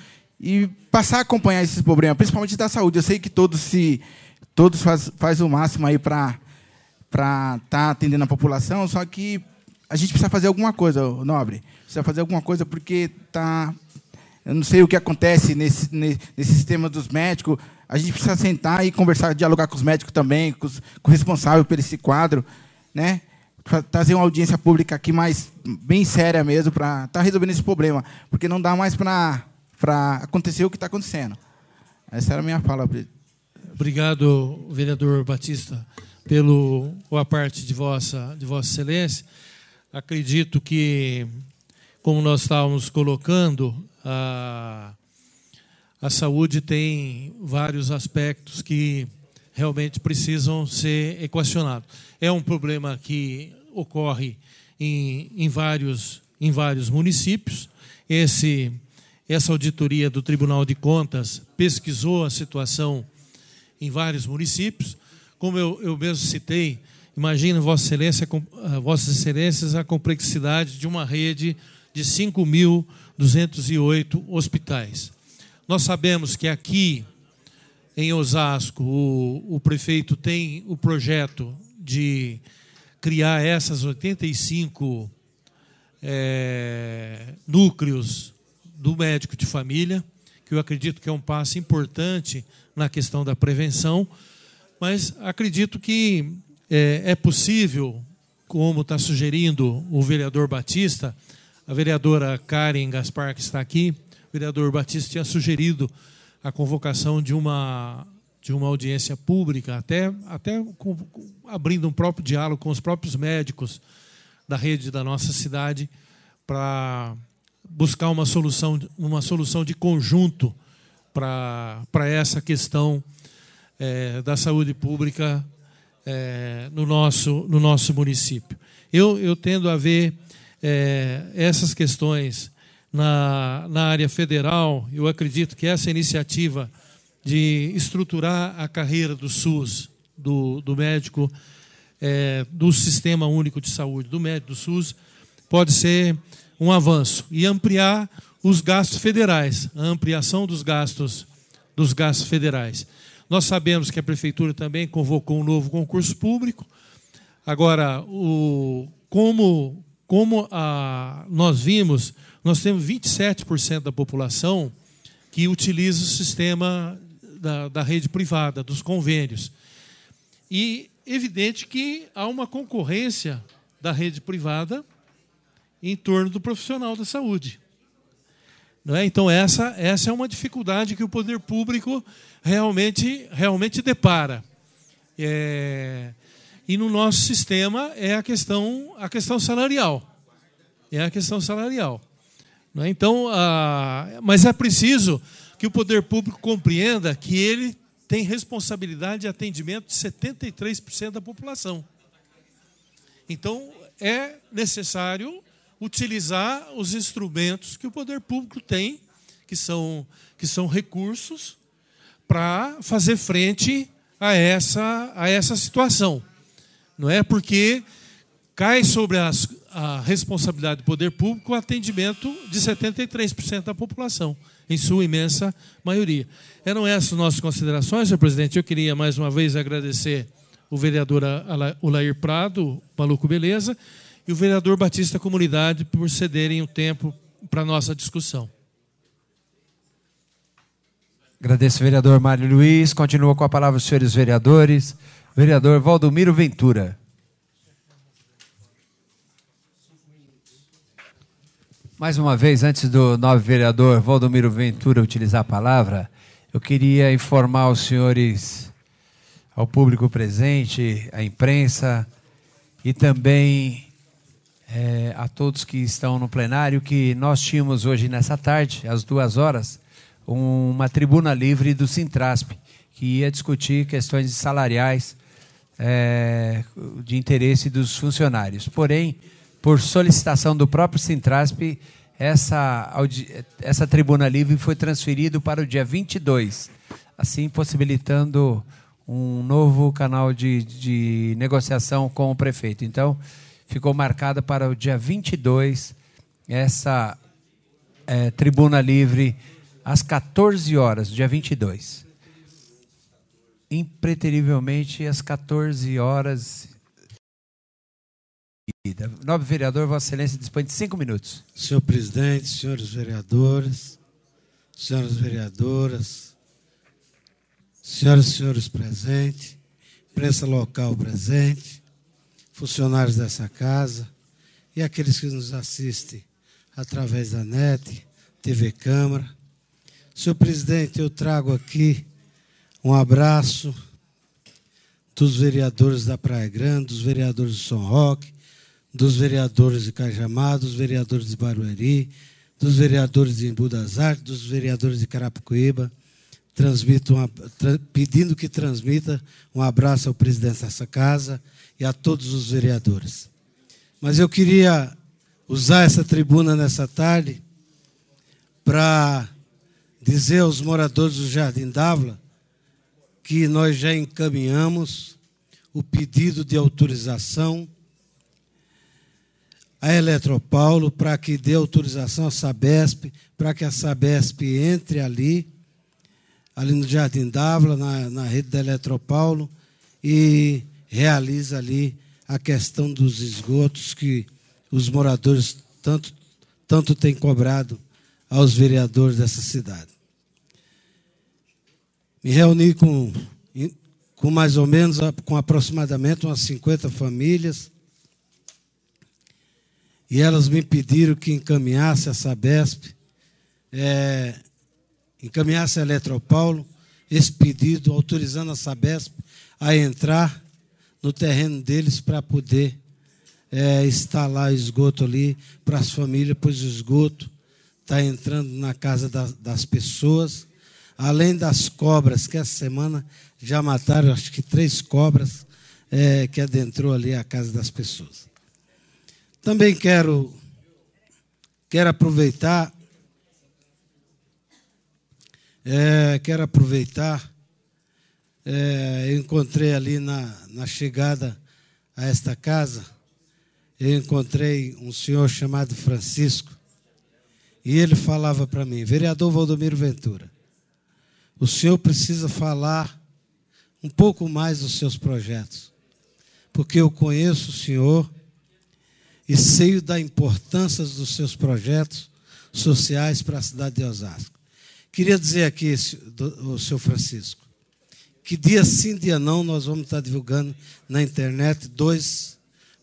e passar a acompanhar esses problemas, principalmente da saúde. Eu sei que todos se todos faz, faz o máximo aí para para estar tá atendendo a população, só que a gente precisa fazer alguma coisa, nobre. Precisa fazer alguma coisa porque tá eu não sei o que acontece nesse, nesse sistema dos médicos. A gente precisa sentar e conversar, dialogar com os médicos também, com, os, com o responsável por esse quadro, né? trazer uma audiência pública aqui mais bem séria mesmo para estar tá resolvendo esse problema, porque não dá mais para para acontecer o que está acontecendo. Essa era a minha fala. Obrigado, vereador Batista, pelo a parte de vossa de vossa excelência. Acredito que, como nós estávamos colocando, a, a saúde tem vários aspectos que realmente precisam ser equacionados. É um problema que ocorre em, em, vários, em vários municípios. Esse essa auditoria do Tribunal de Contas pesquisou a situação em vários municípios. Como eu, eu mesmo citei, imagina Vossa Excelência, Vossas Excelências a complexidade de uma rede de 5.208 hospitais. Nós sabemos que aqui em Osasco o, o prefeito tem o projeto de criar essas 85 é, eh, núcleos do médico de família, que eu acredito que é um passo importante na questão da prevenção, mas acredito que é, é possível, como está sugerindo o vereador Batista, a vereadora Karen Gaspar, que está aqui, o vereador Batista tinha sugerido a convocação de uma de uma audiência pública, até, até com, abrindo um próprio diálogo com os próprios médicos da rede da nossa cidade para buscar uma solução, uma solução de conjunto para essa questão é, da saúde pública é, no, nosso, no nosso município. Eu, eu tendo a ver é, essas questões na, na área federal, eu acredito que essa iniciativa de estruturar a carreira do SUS, do, do médico, é, do Sistema Único de Saúde, do médico do SUS, pode ser um avanço e ampliar os gastos federais, a ampliação dos gastos dos gastos federais. Nós sabemos que a prefeitura também convocou um novo concurso público. Agora, o, como como a, nós vimos, nós temos 27% da população que utiliza o sistema da, da rede privada, dos convênios. E evidente que há uma concorrência da rede privada em torno do profissional da saúde. Não é? Então, essa, essa é uma dificuldade que o poder público realmente, realmente depara. É... E no nosso sistema é a questão, a questão salarial. É a questão salarial. Não é? Então, a... Mas é preciso que o poder público compreenda que ele tem responsabilidade de atendimento de 73% da população. Então, é necessário utilizar os instrumentos que o poder público tem, que são, que são recursos, para fazer frente a essa, a essa situação. Não é porque cai sobre as, a responsabilidade do poder público o atendimento de 73% da população, em sua imensa maioria. Eram essas nossas considerações, senhor presidente. Eu queria mais uma vez agradecer o vereador Olair Prado, Maluco Beleza, e o vereador Batista Comunidade por cederem o tempo para nossa discussão. Agradeço, vereador Mário Luiz. Continua com a palavra os senhores vereadores. Vereador Valdomiro Ventura. Mais uma vez, antes do novo vereador Valdomiro Ventura utilizar a palavra, eu queria informar os senhores, ao público presente, à imprensa e também é, a todos que estão no plenário que nós tínhamos hoje nessa tarde, às duas horas, um, uma tribuna livre do Sintrasp, que ia discutir questões salariais é, de interesse dos funcionários. Porém, por solicitação do próprio Sintrasp, essa, essa tribuna livre foi transferida para o dia 22, assim possibilitando um novo canal de, de negociação com o prefeito. Então, ficou marcada para o dia 22, essa é, tribuna livre, às 14 horas, dia 22. Impreterivelmente, às 14 horas. Nobre vereador, Vossa Excelência dispõe de cinco minutos. Senhor presidente, senhores vereadores, senhoras vereadoras, senhoras e senhores presentes, imprensa local presente, funcionários dessa casa e aqueles que nos assistem através da net, TV Câmara. Senhor presidente, eu trago aqui um abraço dos vereadores da Praia Grande, dos vereadores de São Roque, dos vereadores de Cajamá, dos vereadores de Barueri, dos vereadores de Embu das Artes, dos vereadores de Carapicuíba. Transmito uma, tra, pedindo que transmita um abraço ao presidente dessa casa, e a todos os vereadores. Mas eu queria usar essa tribuna nessa tarde para dizer aos moradores do Jardim Dávila que nós já encaminhamos o pedido de autorização à Eletropaulo para que dê autorização à Sabesp, para que a Sabesp entre ali, ali no Jardim Dávila, na, na rede da Eletropaulo, e realiza ali a questão dos esgotos que os moradores tanto, tanto têm cobrado aos vereadores dessa cidade. Me reuni com, com mais ou menos, com aproximadamente umas 50 famílias, e elas me pediram que encaminhasse a Sabesp, é, encaminhasse a Eletropaulo, esse pedido, autorizando a Sabesp a entrar no terreno deles para poder é, instalar esgoto ali para as famílias, pois o esgoto está entrando na casa das, das pessoas. Além das cobras, que essa semana já mataram, acho que três cobras é, que adentrou ali a casa das pessoas. Também quero, quero aproveitar, é, quero aproveitar é, eu encontrei ali na, na chegada a esta casa, eu encontrei um senhor chamado Francisco, e ele falava para mim, vereador Valdomiro Ventura, o senhor precisa falar um pouco mais dos seus projetos, porque eu conheço o senhor e sei da importância dos seus projetos sociais para a cidade de Osasco. Queria dizer aqui, o senhor Francisco, que dia sim, dia não, nós vamos estar divulgando na internet dois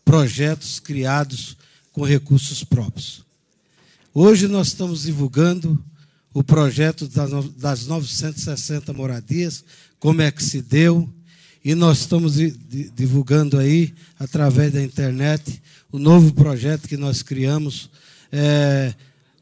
projetos criados com recursos próprios. Hoje nós estamos divulgando o projeto das 960 moradias, como é que se deu, e nós estamos divulgando aí, através da internet, o novo projeto que nós criamos, é,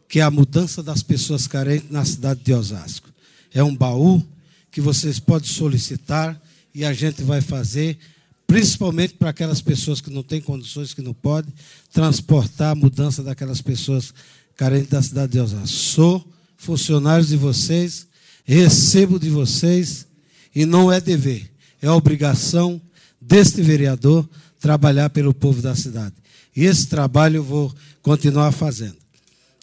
que é a mudança das pessoas carentes na cidade de Osasco. É um baú que vocês podem solicitar e a gente vai fazer, principalmente para aquelas pessoas que não têm condições, que não podem transportar a mudança daquelas pessoas carentes da cidade de Osasco. Sou funcionário de vocês, recebo de vocês e não é dever, é obrigação deste vereador trabalhar pelo povo da cidade. E esse trabalho eu vou continuar fazendo.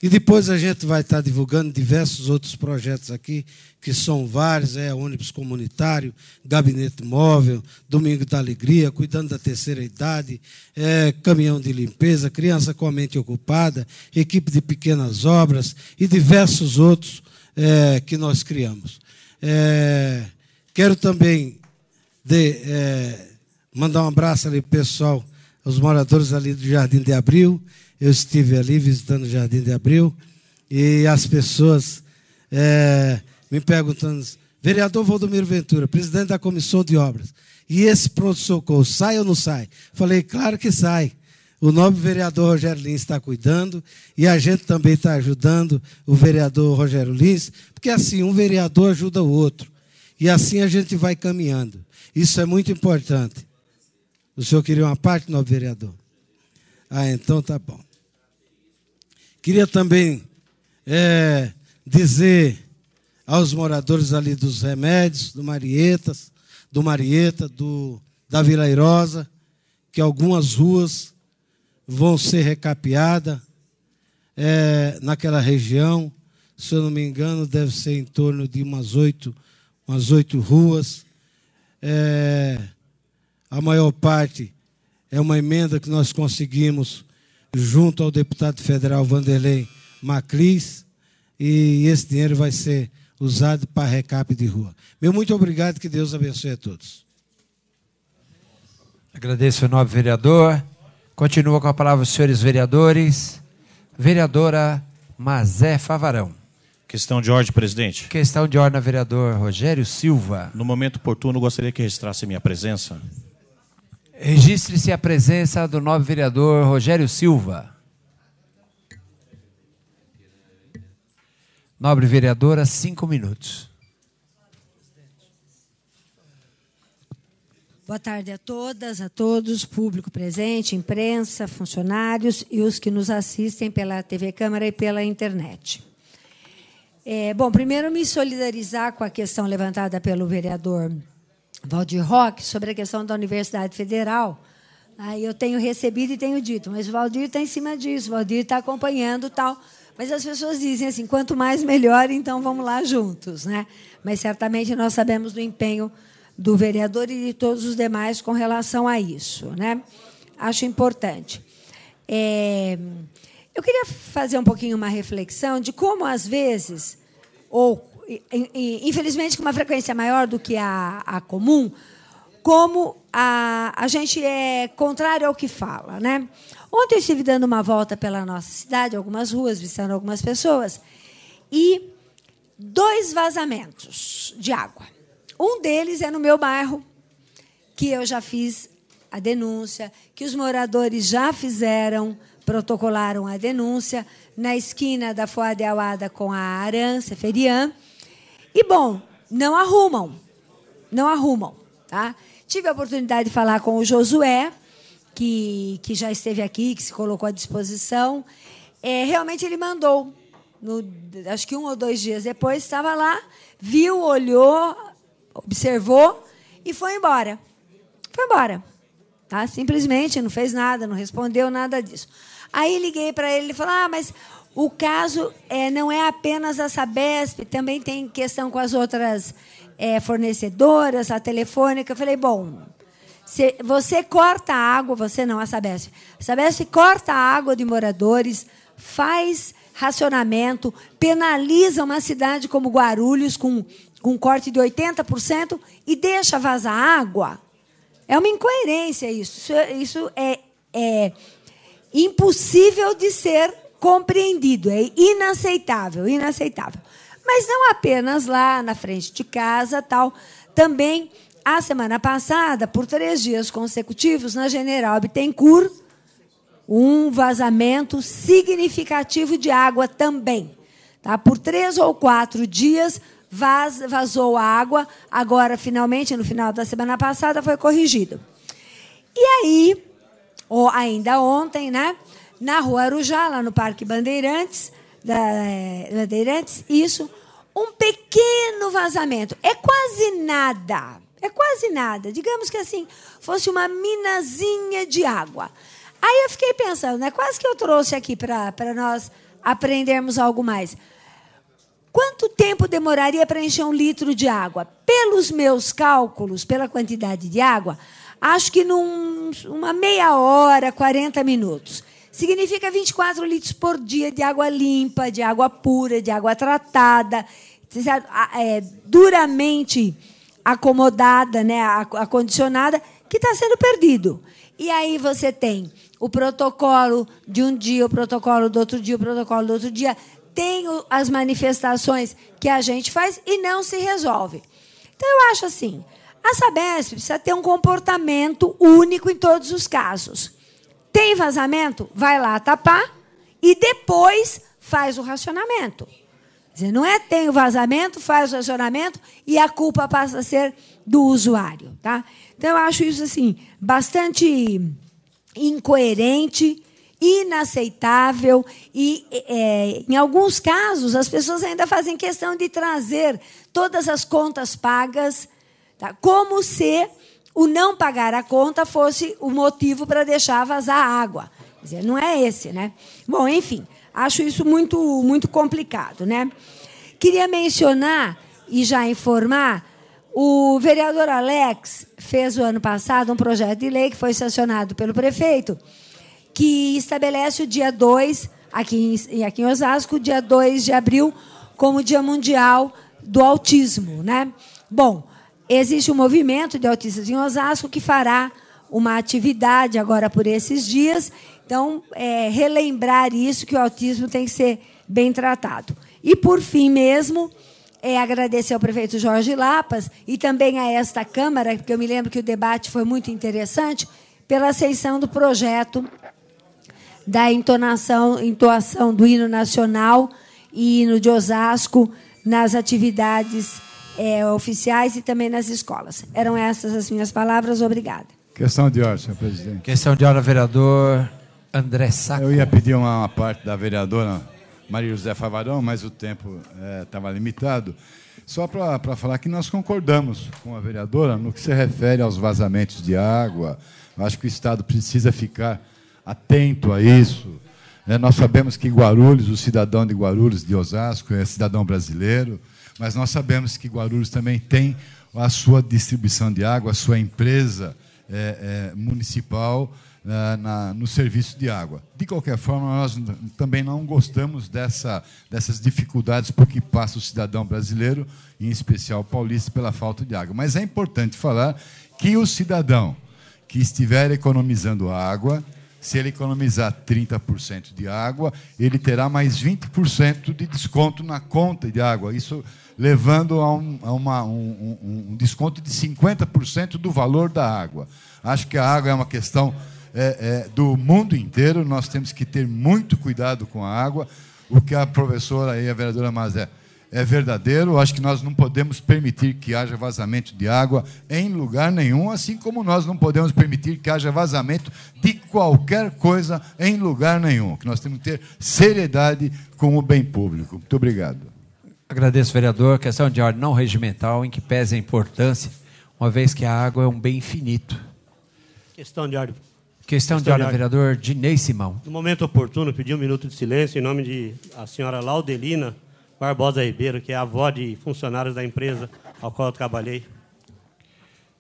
E depois a gente vai estar divulgando diversos outros projetos aqui, que são vários, é ônibus comunitário, gabinete móvel, domingo da alegria, cuidando da terceira idade, é, caminhão de limpeza, criança com a mente ocupada, equipe de pequenas obras e diversos outros é, que nós criamos. É, quero também de, é, mandar um abraço ali pessoal, aos moradores ali do Jardim de Abril, eu estive ali visitando o Jardim de Abril e as pessoas é, me perguntando: vereador Valdomiro Ventura, presidente da comissão de obras, e esse pronto-socorro sai ou não sai? Falei: claro que sai. O nobre vereador Rogério Lins está cuidando e a gente também está ajudando o vereador Rogério Lins, porque assim, um vereador ajuda o outro. E assim a gente vai caminhando. Isso é muito importante. O senhor queria uma parte, nobre vereador? Ah, então tá bom. Queria também é, dizer aos moradores ali dos Remédios, do Marietas, do Marieta, do, da Vila Irosa, que algumas ruas vão ser recapeadas é, naquela região. Se eu não me engano, deve ser em torno de umas oito, umas oito ruas. É, a maior parte é uma emenda que nós conseguimos junto ao deputado federal Vanderlei Maclis, e esse dinheiro vai ser usado para recap de rua. Meu muito obrigado, que Deus abençoe a todos. Agradeço o nobre vereador. Continua com a palavra os senhores vereadores. Vereadora Mazé Favarão. Questão de ordem, presidente. Questão de ordem, vereador Rogério Silva. No momento oportuno, gostaria que registrasse minha presença. Registre-se a presença do nobre vereador Rogério Silva. Nobre vereadora, cinco minutos. Boa tarde a todas, a todos, público presente, imprensa, funcionários e os que nos assistem pela TV Câmara e pela internet. É, bom, primeiro me solidarizar com a questão levantada pelo vereador Valdir Roque sobre a questão da Universidade Federal. Aí né? eu tenho recebido e tenho dito, mas o Valdir está em cima disso, o Valdir está acompanhando tal. Mas as pessoas dizem assim, quanto mais melhor, então vamos lá juntos. Né? Mas certamente nós sabemos do empenho do vereador e de todos os demais com relação a isso. Né? Acho importante. É... eu queria fazer um pouquinho uma reflexão de como, às vezes, ou infelizmente com uma frequência maior do que a, a comum, como a, a gente é contrário ao que fala. Né? Ontem eu estive dando uma volta pela nossa cidade, algumas ruas, visitando algumas pessoas, e dois vazamentos de água. Um deles é no meu bairro, que eu já fiz a denúncia, que os moradores já fizeram, protocolaram a denúncia, na esquina da Foa de Alada com a Aran, Ferian e bom, não arrumam. Não arrumam, tá? Tive a oportunidade de falar com o Josué, que, que já esteve aqui, que se colocou à disposição. É, realmente ele mandou. No, acho que um ou dois dias depois, estava lá, viu, olhou, observou e foi embora. Foi embora. Tá? Simplesmente não fez nada, não respondeu nada disso. Aí liguei para ele, ele falou: "Ah, mas o caso é, não é apenas a Sabesp, também tem questão com as outras é, fornecedoras, a telefônica. Eu falei, bom, você corta a água, você não, a Sabesp. A Sabesp corta a água de moradores, faz racionamento, penaliza uma cidade como Guarulhos com, com um corte de 80% e deixa vazar água. É uma incoerência isso. Isso, isso é, é impossível de ser compreendido, é inaceitável, inaceitável. Mas não apenas lá na frente de casa, tal, também a semana passada, por três dias consecutivos, na General Bittencourt, um vazamento significativo de água também. Tá? Por três ou quatro dias vaz, vazou água, agora, finalmente, no final da semana passada, foi corrigido. E aí, ou ainda ontem, né? na Rua Arujá, lá no Parque Bandeirantes, da, eh, Bandeirantes, isso, um pequeno vazamento. É quase nada. É quase nada. Digamos que assim, fosse uma minazinha de água. Aí eu fiquei pensando, né? Quase que eu trouxe aqui para nós aprendermos algo mais. Quanto tempo demoraria para encher um litro de água? Pelos meus cálculos, pela quantidade de água, acho que uma meia hora, 40 minutos. Significa 24 litros por dia de água limpa, de água pura, de água tratada, é, duramente acomodada, né, acondicionada, que está sendo perdido. E aí você tem o protocolo de um dia, o protocolo do outro dia, o protocolo do outro dia. Tem as manifestações que a gente faz e não se resolve. Então, eu acho assim: a Sabesp precisa ter um comportamento único em todos os casos. Tem vazamento? Vai lá tapar e depois faz o racionamento. Dizer, não é tem o vazamento, faz o racionamento e a culpa passa a ser do usuário, tá? Então eu acho isso assim bastante incoerente, inaceitável e é, em alguns casos as pessoas ainda fazem questão de trazer todas as contas pagas, tá? Como se o não pagar a conta fosse o motivo para deixar vazar a água. Quer dizer, não é esse, né? Bom, enfim, acho isso muito, muito complicado, né? Queria mencionar e já informar o vereador Alex fez o ano passado um projeto de lei que foi sancionado pelo prefeito, que estabelece o dia 2, aqui em, aqui em Osasco, dia 2 de abril, como Dia Mundial do Autismo. Né? Bom, existe um movimento de autistas em Osasco que fará uma atividade agora por esses dias. Então, é, relembrar isso, que o autismo tem que ser bem tratado. E, por fim mesmo, é agradecer ao prefeito Jorge Lapas e também a esta Câmara, porque eu me lembro que o debate foi muito interessante, pela aceição do projeto da entonação, entoação do hino nacional e hino de Osasco nas atividades é, oficiais e também nas escolas. Eram essas as minhas palavras. Obrigada. Questão de ordem, senhor presidente. Questão de ordem, vereador André Saco. Eu ia pedir uma, uma parte da vereadora Maria José Favarão, mas o tempo estava é, limitado. Só para falar que nós concordamos com a vereadora no que se refere aos vazamentos de água. Acho que o Estado precisa ficar atento a isso. É, nós sabemos que Guarulhos, o cidadão de Guarulhos, de Osasco, é cidadão brasileiro. Mas nós sabemos que Guarulhos também tem a sua distribuição de água, a sua empresa é, é, municipal é, na, no serviço de água. De qualquer forma, nós também não gostamos dessa, dessas dificuldades por que passa o cidadão brasileiro, em especial paulista, pela falta de água. Mas é importante falar que o cidadão que estiver economizando água, se ele economizar 30% de água, ele terá mais 20% de desconto na conta de água. Isso levando a, um, a uma, um, um desconto de 50% do valor da água. Acho que a água é uma questão é, é, do mundo inteiro, nós temos que ter muito cuidado com a água. O que a professora e a vereadora Mazé é verdadeiro. Acho que nós não podemos permitir que haja vazamento de água em lugar nenhum, assim como nós não podemos permitir que haja vazamento de qualquer coisa em lugar nenhum. Que nós temos que ter seriedade com o bem público. Muito obrigado. Agradeço, vereador. Questão de ordem não regimental, em que pese a importância, uma vez que a água é um bem infinito. Questão de ordem. Questão, Questão de ordem, vereador Dinei Simão. No momento oportuno, pedi um minuto de silêncio em nome de a senhora Laudelina Barbosa Ribeiro, que é avó de funcionários da empresa ao qual eu trabalhei.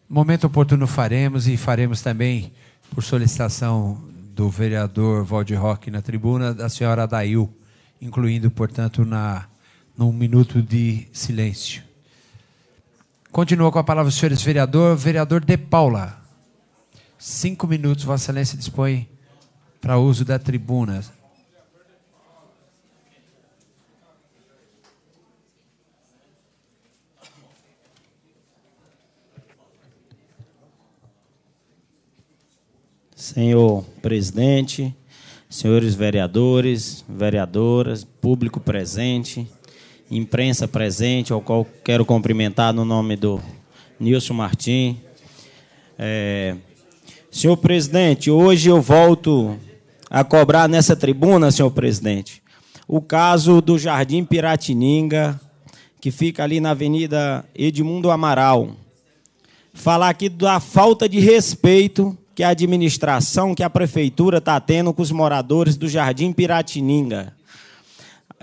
Momento oportuno faremos e faremos também, por solicitação do vereador Valde Roque na tribuna, da senhora Adail, incluindo, portanto, na num minuto de silêncio. Continua com a palavra os senhores vereador, vereador De Paula. Cinco minutos, Vossa Excelência dispõe para uso da tribuna. senhor presidente, senhores vereadores, vereadoras, público presente, imprensa presente, ao qual quero cumprimentar no nome do Nilson Martins. É, senhor presidente, hoje eu volto a cobrar nessa tribuna, senhor presidente, o caso do Jardim Piratininga, que fica ali na Avenida Edmundo Amaral. Falar aqui da falta de respeito que a administração, que a prefeitura está tendo com os moradores do Jardim Piratininga.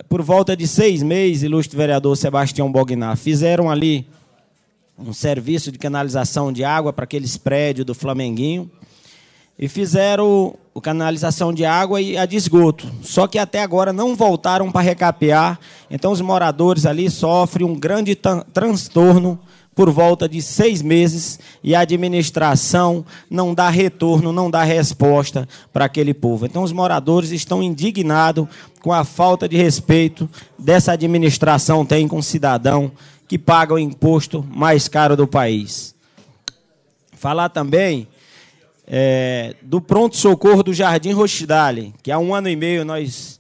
Por volta de seis meses, ilustre vereador Sebastião Bognar, fizeram ali um serviço de canalização de água para aqueles prédios do Flamenguinho e fizeram o canalização de água e a de esgoto. Só que até agora não voltaram para recapear, então os moradores ali sofrem um grande transtorno por volta de seis meses e a administração não dá retorno, não dá resposta para aquele povo. Então, os moradores estão indignados com a falta de respeito dessa administração tem com o cidadão que paga o imposto mais caro do país. Falar também é, do pronto-socorro do Jardim Rochidale, que há um ano e meio nós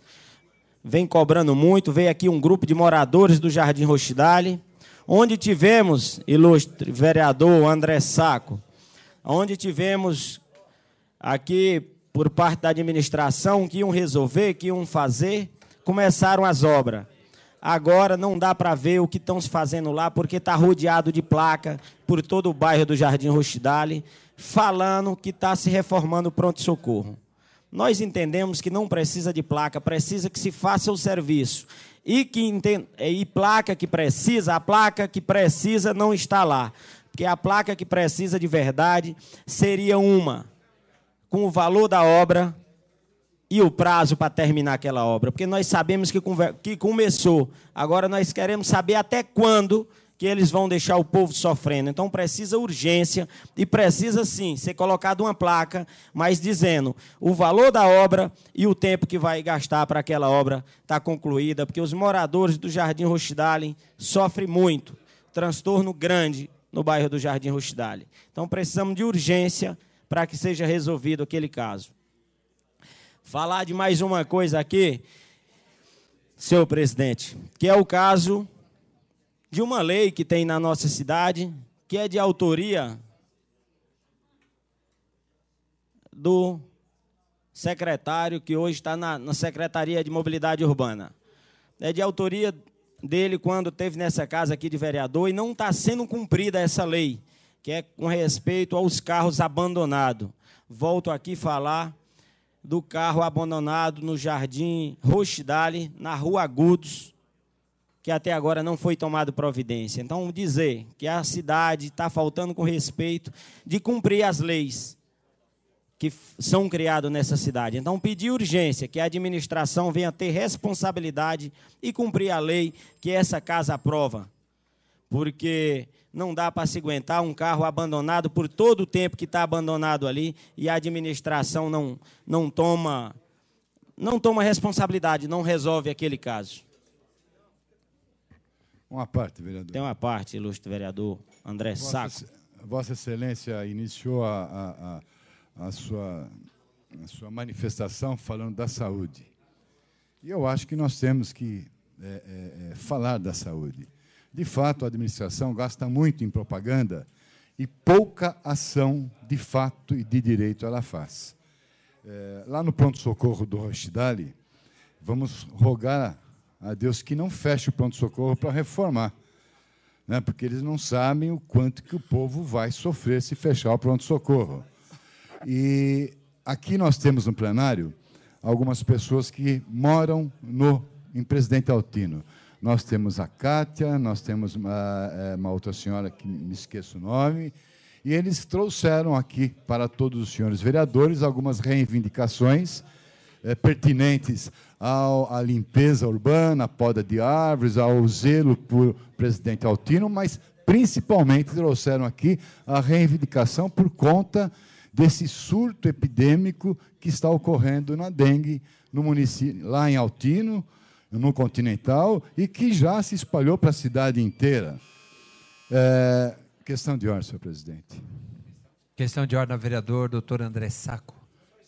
vem cobrando muito, veio aqui um grupo de moradores do Jardim Rochidale, onde tivemos, ilustre vereador André Saco, onde tivemos aqui por parte da administração que iam resolver, que iam fazer, começaram as obras. Agora não dá para ver o que estão se fazendo lá, porque está rodeado de placa por todo o bairro do Jardim Rochidale, falando que está se reformando o pronto-socorro. Nós entendemos que não precisa de placa, precisa que se faça o serviço. E, que é, e placa que precisa, a placa que precisa não está lá. Porque a placa que precisa de verdade seria uma com o valor da obra e o prazo para terminar aquela obra. Porque nós sabemos que, que começou. Agora nós queremos saber até quando que eles vão deixar o povo sofrendo. Então precisa urgência e precisa sim ser colocada uma placa, mas dizendo o valor da obra e o tempo que vai gastar para aquela obra estar tá concluída, porque os moradores do Jardim Rochdalen sofrem muito, transtorno grande no bairro do Jardim Rochdalen. Então precisamos de urgência para que seja resolvido aquele caso. Falar de mais uma coisa aqui, senhor presidente, que é o caso de uma lei que tem na nossa cidade, que é de autoria do secretário que hoje está na, na, Secretaria de Mobilidade Urbana. É de autoria dele quando teve nessa casa aqui de vereador e não está sendo cumprida essa lei, que é com respeito aos carros abandonados. Volto aqui falar do carro abandonado no Jardim Rochidale, na Rua Agudos, que até agora não foi tomado providência. Então, dizer que a cidade está faltando com respeito de cumprir as leis que são criadas nessa cidade. Então, pedir urgência que a administração venha ter responsabilidade e cumprir a lei que essa casa aprova. Porque não dá para se aguentar um carro abandonado por todo o tempo que está abandonado ali e a administração não, não toma não toma responsabilidade, não resolve aquele caso. Uma parte, vereador. Tem uma parte, ilustre vereador André Vossa, Saco. Vossa Excelência iniciou a, a, a, a sua, a sua manifestação falando da saúde. E eu acho que nós temos que é, é, é, falar da saúde. De fato, a administração gasta muito em propaganda e pouca ação de fato e de direito ela faz. É, lá no pronto-socorro do Rochidale, vamos rogar a Deus que não feche o pronto-socorro para reformar, né? porque eles não sabem o quanto que o povo vai sofrer se fechar o pronto-socorro. E aqui nós temos no plenário algumas pessoas que moram no, em Presidente Altino. Nós temos a Kátia, nós temos uma, ah, é, uma outra senhora que me esqueço o nome, e eles trouxeram aqui para todos os senhores vereadores algumas reivindicações é, pertinentes à limpeza urbana, à poda de árvores, ao zelo por presidente Altino, mas principalmente trouxeram aqui a reivindicação por conta desse surto epidêmico que está ocorrendo na dengue no município, lá em Altino, no Continental, e que já se espalhou para a cidade inteira. É, questão de ordem, senhor presidente. Questão de ordem, vereador doutor André Saco.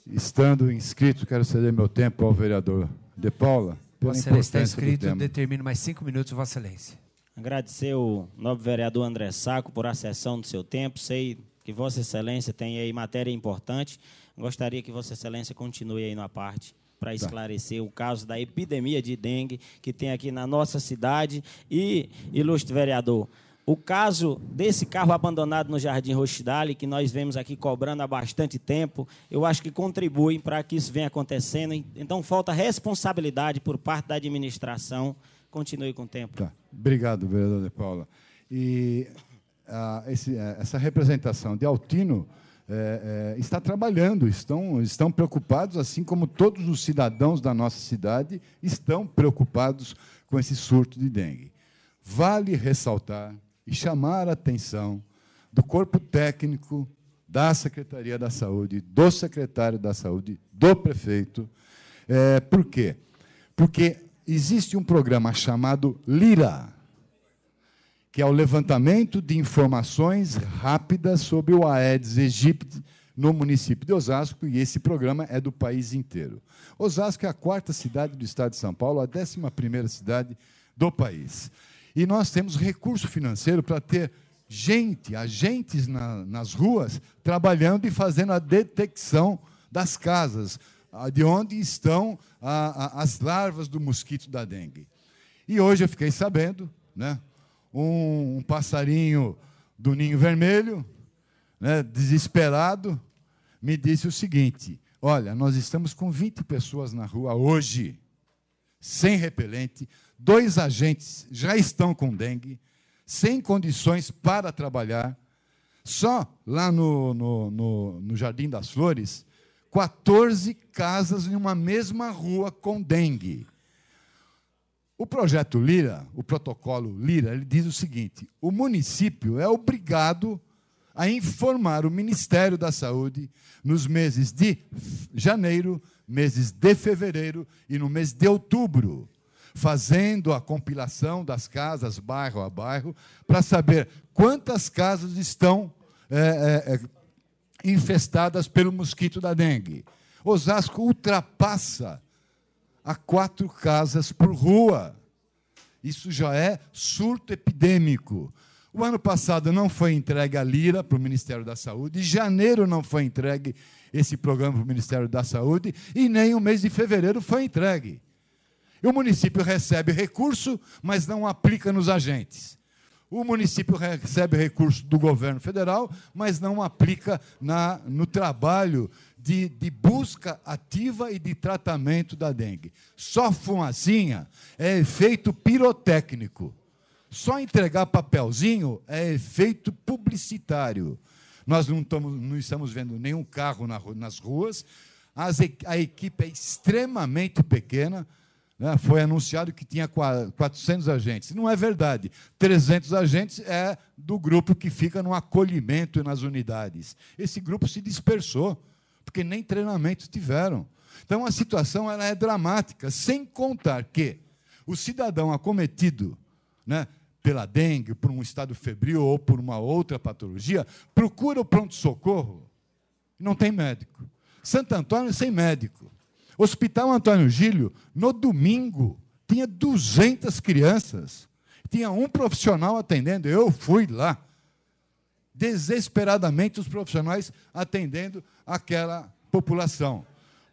Estando inscrito, quero ceder meu tempo ao vereador De Paula. Vossa Excelência está inscrito, determino mais cinco minutos, Vossa Excelência. Agradecer o nobre vereador André Saco por a cessão do seu tempo. Sei que Vossa Excelência tem aí matéria importante. Gostaria que Vossa Excelência continue aí na parte para tá. esclarecer tá. o caso da epidemia de dengue que tem aqui na nossa cidade. E, ilustre vereador, o caso desse carro abandonado no Jardim Rochidale, que nós vemos aqui cobrando há bastante tempo, eu acho que contribui para que isso venha acontecendo. Então, falta responsabilidade por parte da administração. Continue com o tempo. Tá. Obrigado, vereador De Paula. E a, ah, esse, a, eh, essa representação de Altino é, é, está trabalhando, estão, estão preocupados, assim como todos os cidadãos da nossa cidade estão preocupados com esse surto de dengue. Vale ressaltar e chamar a atenção do corpo técnico da Secretaria da Saúde, do secretário da Saúde, do prefeito. É, por quê? Porque existe um programa chamado LIRA, que é o levantamento de informações rápidas sobre o Aedes aegypti no município de Osasco, e esse programa é do país inteiro. Osasco é a quarta cidade do estado de São Paulo, a décima primeira cidade do país. E nós temos recurso financeiro para ter gente, agentes na, nas ruas, trabalhando e fazendo a detecção das casas, de onde estão a, a, as larvas do mosquito da dengue. E hoje eu fiquei sabendo, né? Um, um passarinho do ninho vermelho, né, desesperado, me disse o seguinte: Olha, nós estamos com 20 pessoas na rua hoje, sem repelente, dois agentes já estão com dengue, sem condições para trabalhar. Só lá no, no, no, no Jardim das Flores, 14 casas em uma mesma rua com dengue. O projeto Lira, o protocolo Lira, ele diz o seguinte: o município é obrigado a informar o Ministério da Saúde nos meses de janeiro, meses de fevereiro e no mês de outubro fazendo a compilação das casas, bairro a bairro, para saber quantas casas estão é, é, é, infestadas pelo mosquito da dengue. Osasco ultrapassa a quatro casas por rua. Isso já é surto epidêmico. O ano passado não foi entregue a Lira para o Ministério da Saúde, em janeiro não foi entregue esse programa para o Ministério da Saúde, e nem o mês de fevereiro foi entregue. O município recebe recurso, mas não aplica nos agentes. O município recebe recurso do governo federal, mas não aplica na, no trabalho de, de, busca ativa e de tratamento da dengue. Só fumacinha é efeito pirotécnico. Só entregar papelzinho é efeito publicitário. Nós não, estamos, não estamos vendo nenhum carro na, nas ruas, As, a equipe é extremamente pequena né? Foi anunciado que tinha 400 agentes. Não é verdade. 300 agentes é do grupo que fica no acolhimento nas unidades. Esse grupo se dispersou, porque nem treinamento tiveram. Então a situação ela é dramática, sem contar que o cidadão acometido né, pela dengue, por um estado febril ou por uma outra patologia, procura o pronto-socorro. e Não tem médico. Santo Antônio é sem médico. Hospital Antônio Gílio, no domingo, tinha 200 crianças. Tinha um profissional atendendo. Eu fui lá. Desesperadamente, os profissionais atendendo aquela população.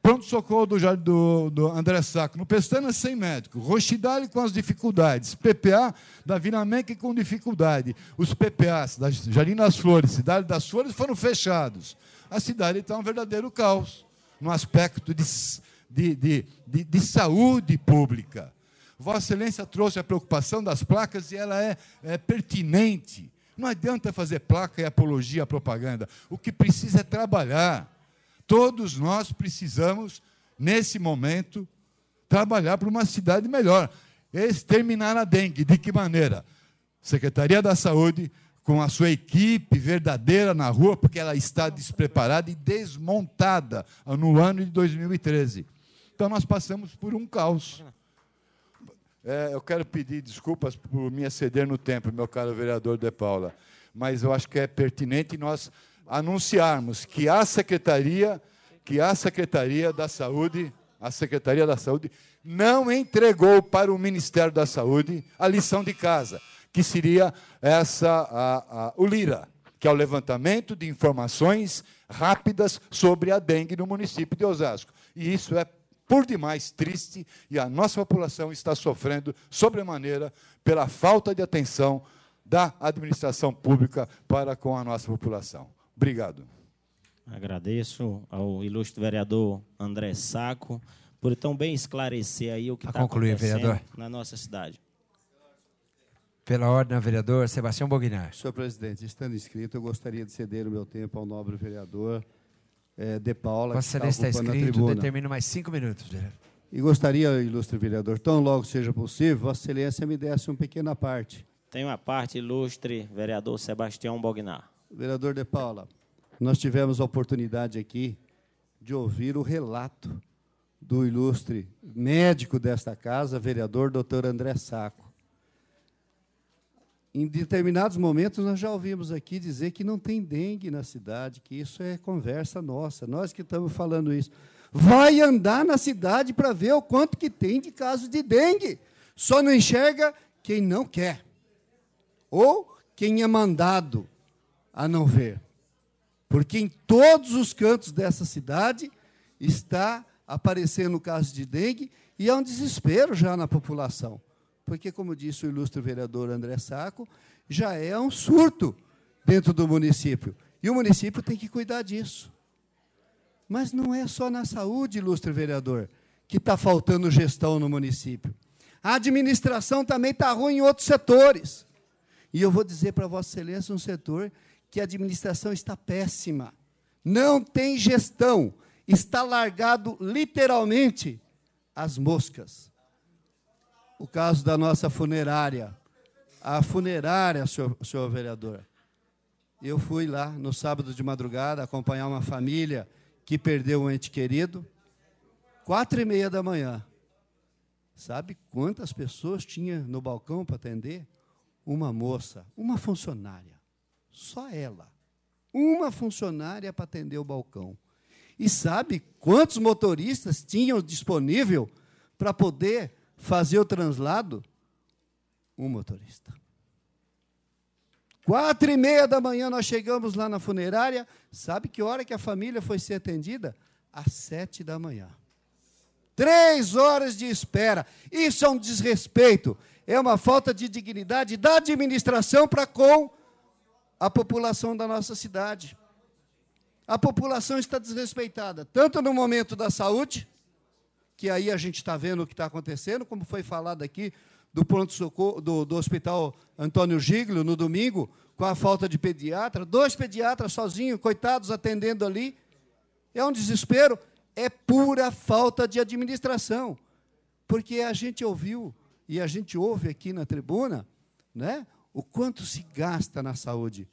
Pronto-socorro do, do, do, André Saco, no Pestana, sem médico. Rochidale com as dificuldades. PPA da Vila Menque com dificuldade. Os PPAs da Jardim das Flores, Cidade das Flores, foram fechados. A cidade está então, é um verdadeiro caos, no aspecto de de, de, de, de saúde pública. Vossa Excelência trouxe a preocupação das placas e ela é, é, pertinente. Não adianta fazer placa e apologia à propaganda. O que precisa é trabalhar. Todos nós precisamos, nesse momento, trabalhar para uma cidade melhor. Exterminar a dengue. De que maneira? Secretaria da Saúde, com a sua equipe verdadeira na rua, porque ela está despreparada e desmontada no ano de 2013 então nós passamos por um caos. É, eu quero pedir desculpas por me exceder no tempo, meu caro vereador De Paula, mas eu acho que é pertinente nós anunciarmos que a secretaria, que a secretaria da Saúde, a secretaria da Saúde não entregou para o Ministério da Saúde a lição de casa, que seria essa a, a, o Lira, que é o levantamento de informações rápidas sobre a dengue no município de Osasco. E isso é por demais triste e a nossa população está sofrendo sobremaneira pela falta de atenção da administração pública para com a nossa população. Obrigado. Agradeço ao ilustre vereador André Saco por tão bem esclarecer aí o que está acontecendo vereador. na nossa cidade. Pela ordem, vereador Sebastião Bognar. Senhor presidente, estando inscrito, eu gostaria de ceder o meu tempo ao nobre vereador é, de Paula. Vossa tá Excelência está, está escrito, determino mais cinco minutos, diretor. Né? E gostaria, ilustre vereador, tão logo seja possível, Vossa Excelência me desse uma pequena parte. Tem uma parte, ilustre vereador Sebastião Bognar. Vereador De Paula, nós tivemos a oportunidade aqui de ouvir o relato do ilustre médico desta casa, vereador doutor André Saco em determinados momentos nós já ouvimos aqui dizer que não tem dengue na cidade, que isso é conversa nossa, nós que estamos falando isso. Vai andar na cidade para ver o quanto que tem de casos de dengue. Só não enxerga quem não quer. Ou quem é mandado a não ver. Porque em todos os cantos dessa cidade está aparecendo o caso de dengue e há um desespero já na população porque, como disse o ilustre vereador André Saco, já é um surto dentro do município. E o município tem que cuidar disso. Mas não é só na saúde, ilustre vereador, que está faltando gestão no município. A administração também está ruim em outros setores. E eu vou dizer para Vossa Excelência um setor que a administração está péssima. Não tem gestão. Está largado, literalmente, as moscas o caso da nossa funerária. A funerária, senhor, senhor vereador. Eu fui lá no sábado de madrugada acompanhar uma família que perdeu um ente querido. Quatro e meia da manhã. Sabe quantas pessoas tinha no balcão para atender? Uma moça, uma funcionária. Só ela. Uma funcionária para atender o balcão. E sabe quantos motoristas tinham disponível para poder fazer o translado, um motorista. Quatro e meia da manhã nós chegamos lá na funerária. Sabe que hora que a família foi ser atendida? Às sete da manhã. Três horas de espera. Isso é um desrespeito. É uma falta de dignidade da administração para com a população da nossa cidade. A população está desrespeitada, tanto no momento da saúde, que aí a gente está vendo o que está acontecendo, como foi falado aqui do pronto-socorro do, do Hospital Antônio Giglio no domingo, com a falta de pediatra, dois pediatras sozinhos, coitados, atendendo ali. É um desespero, é pura falta de administração. Porque a gente ouviu e a gente ouve aqui na tribuna, né, o quanto se gasta na saúde.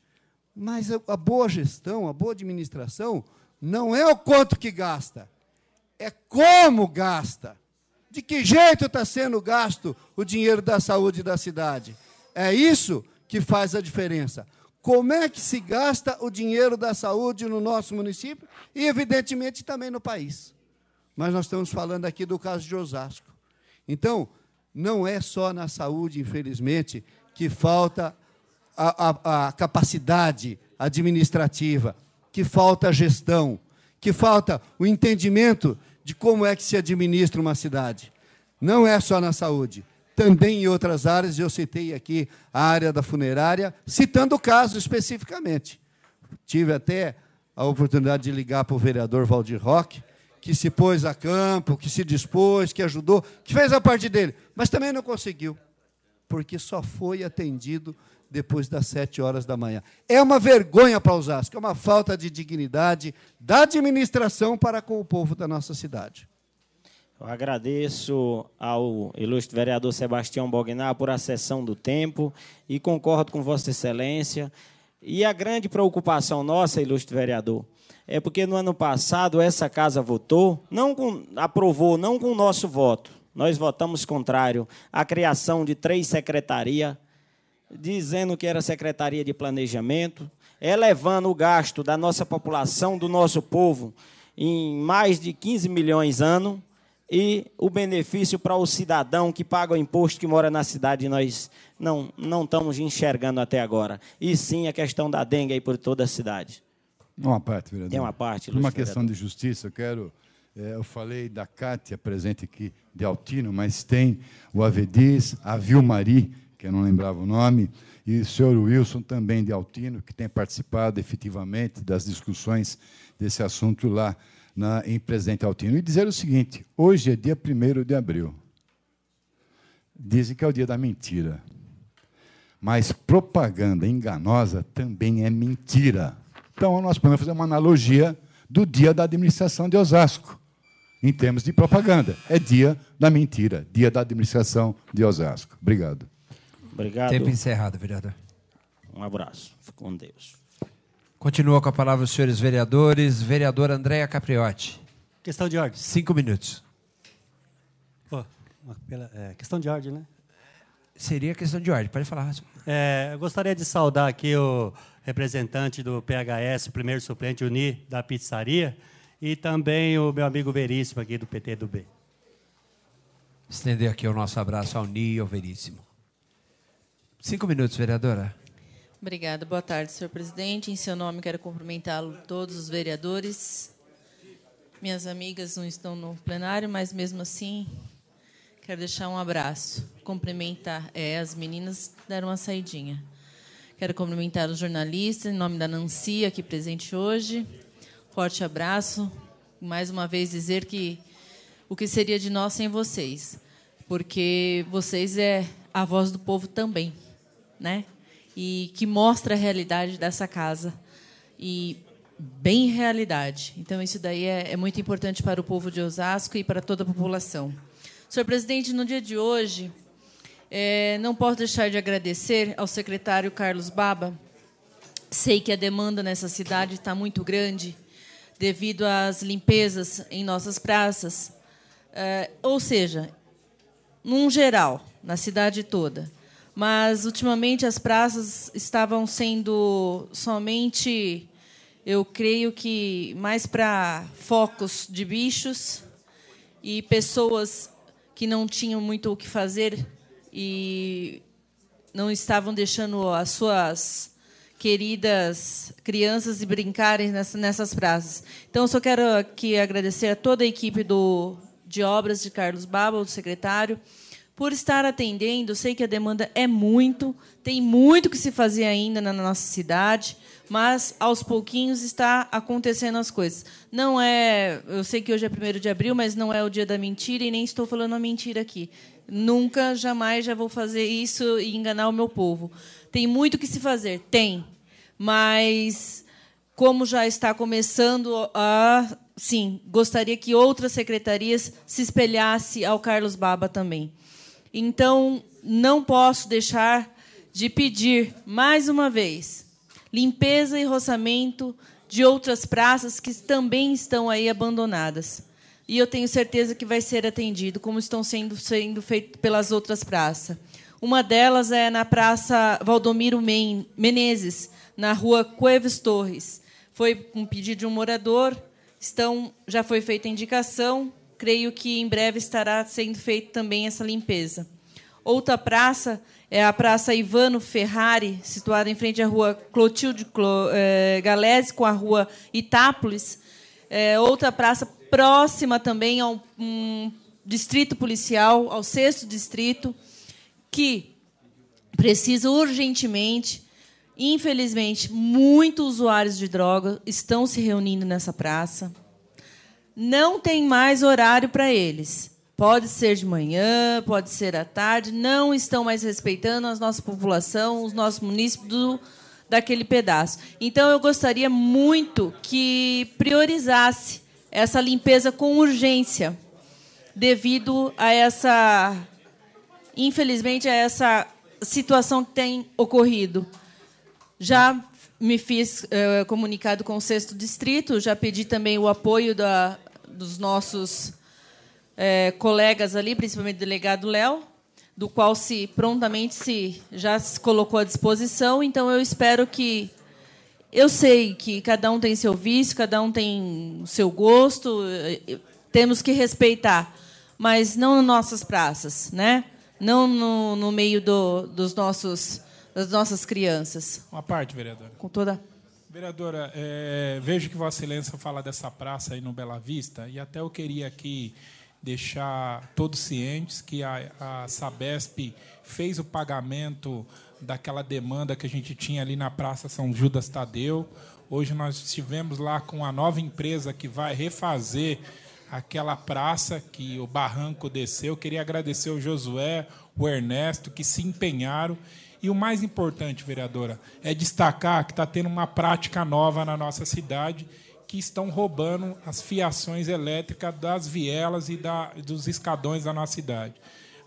Mas a boa gestão, a boa administração, não é o quanto que gasta, é como gasta. De que jeito está sendo gasto o dinheiro da saúde da cidade? É isso que faz a diferença. Como é que se gasta o dinheiro da saúde no nosso município e, evidentemente, também no país. Mas nós estamos falando aqui do caso de Osasco. Então, não é só na saúde, infelizmente, que falta a, a, a capacidade administrativa, que falta a gestão, que falta o entendimento de como é que se administra uma cidade. Não é só na saúde, também em outras áreas, eu citei aqui a área da funerária, citando o caso especificamente. Tive até a oportunidade de ligar para o vereador Valdir Roque, que se pôs a campo, que se dispôs, que ajudou, que fez a parte dele, mas também não conseguiu, porque só foi atendido depois das sete horas da manhã. É uma vergonha para Osasco, é uma falta de dignidade da administração para com o povo da nossa cidade. Eu agradeço ao ilustre vereador Sebastião Bognar por a sessão do tempo e concordo com Vossa Excelência. E a grande preocupação nossa, ilustre vereador, é porque no ano passado essa casa votou, não com, aprovou, não com o nosso voto, nós votamos contrário à criação de três secretarias dizendo que era Secretaria de Planejamento, elevando o gasto da nossa população, do nosso povo, em mais de 15 milhões ano, e o benefício para o cidadão que paga o imposto que mora na cidade, nós não, não estamos enxergando até agora. E sim a questão da dengue aí por toda a cidade. Uma parte, vereador. Tem uma parte, Uma questão vereador. de justiça, eu quero. É, eu falei da Cátia presente aqui de Altino, mas tem o Avediz, a Vilmari, que eu não lembrava o nome, e o senhor Wilson também de Altino, que tem participado efetivamente das discussões desse assunto lá na, em Presidente Altino. E dizer o seguinte: hoje é dia 1 de abril. Dizem que é o dia da mentira. Mas propaganda enganosa também é mentira. Então, nós podemos fazer uma analogia do dia da administração de Osasco, em termos de propaganda. É dia da mentira, dia da administração de Osasco. Obrigado. Obrigado. Tempo encerrado, vereador. Um abraço. Fico com Deus. Continua com a palavra os senhores vereadores. Vereador Andréa Capriotti. Questão de ordem. Cinco minutos. pela, é, questão de ordem, né? Seria questão de ordem, pode falar. É, eu gostaria de saudar aqui o representante do PHS, o primeiro suplente Uni da pizzaria, e também o meu amigo Veríssimo aqui do PT do B. Estender aqui o nosso abraço ao Ni e ao Veríssimo. Cinco minutos, vereadora. Obrigada. Boa tarde, senhor presidente. Em seu nome, quero cumprimentá-lo todos os vereadores. Minhas amigas não estão no plenário, mas mesmo assim quero deixar um abraço. Cumprimentar é, as meninas deram uma saidinha. Quero cumprimentar os jornalistas em nome da Nancy aqui presente hoje. Forte abraço. Mais uma vez dizer que o que seria de nós sem vocês, porque vocês é a voz do povo também né? E que mostra a realidade dessa casa e bem realidade. Então isso daí é, é muito importante para o povo de Osasco e para toda a população. Senhor presidente, no dia de hoje é, não posso deixar de agradecer ao secretário Carlos Baba. Sei que a demanda nessa cidade está muito grande devido às limpezas em nossas praças. É, ou seja, num geral, na cidade toda mas ultimamente as praças estavam sendo somente, eu creio que mais para focos de bichos e pessoas que não tinham muito o que fazer e não estavam deixando as suas queridas crianças e brincarem nessas praças. Então, eu só quero aqui agradecer a toda a equipe do, de obras de Carlos Baba, o secretário, por estar atendendo. Sei que a demanda é muito, tem muito que se fazer ainda na nossa cidade, mas aos pouquinhos está acontecendo as coisas. Não é, eu sei que hoje é 1 de abril, mas não é o dia da mentira e nem estou falando a mentira aqui. Nunca, jamais já vou fazer isso e enganar o meu povo. Tem muito que se fazer, tem. Mas como já está começando a sim, gostaria que outras secretarias se espelhasse ao Carlos Baba também. Então, não posso deixar de pedir, mais uma vez, limpeza e roçamento de outras praças que também estão aí abandonadas. E eu tenho certeza que vai ser atendido, como estão sendo, sendo feito pelas outras praças. Uma delas é na Praça Valdomiro Menezes, na rua Cuevas Torres. Foi um pedido de um morador, estão, já foi feita a indicação, creio que em breve estará sendo feita também essa limpeza. Outra praça é a Praça Ivano Ferrari, situada em frente à Rua Clotilde é, Galese com a Rua Itápolis. É outra praça próxima também a um distrito policial, ao sexto distrito, que precisa urgentemente Infelizmente, muitos usuários de droga estão se reunindo nessa praça não tem mais horário para eles. Pode ser de manhã, pode ser à tarde, não estão mais respeitando a nossa população, os nossos municípios do, daquele pedaço. Então, eu gostaria muito que priorizasse essa limpeza com urgência, devido a essa, infelizmente, a essa situação que tem ocorrido. Já me fiz uh, comunicado com o sexto distrito, já pedi também o apoio da, dos nossos uh, colegas ali, principalmente o delegado Léo, do qual se prontamente se já se colocou à disposição. Então eu espero que eu sei que cada um tem seu vício, cada um tem seu gosto, eh, temos que respeitar, mas não nas nossas praças, né? Não no, no meio do, dos nossos das nossas crianças. Uma parte, vereadora. Com toda. Vereadora, é, vejo que Vossa Excelência fala dessa praça aí no Bela Vista, e até eu queria aqui deixar todos cientes que a, a Sabesp fez o pagamento daquela demanda que a gente tinha ali na Praça São Judas Tadeu. Hoje nós estivemos lá com a nova empresa que vai refazer aquela praça que o barranco desceu. Eu queria agradecer o Josué, o Ernesto, que se empenharam e o mais importante, vereadora, é destacar que está tendo uma prática nova na nossa cidade que estão roubando as fiações elétricas das vielas e da, dos escadões da nossa cidade.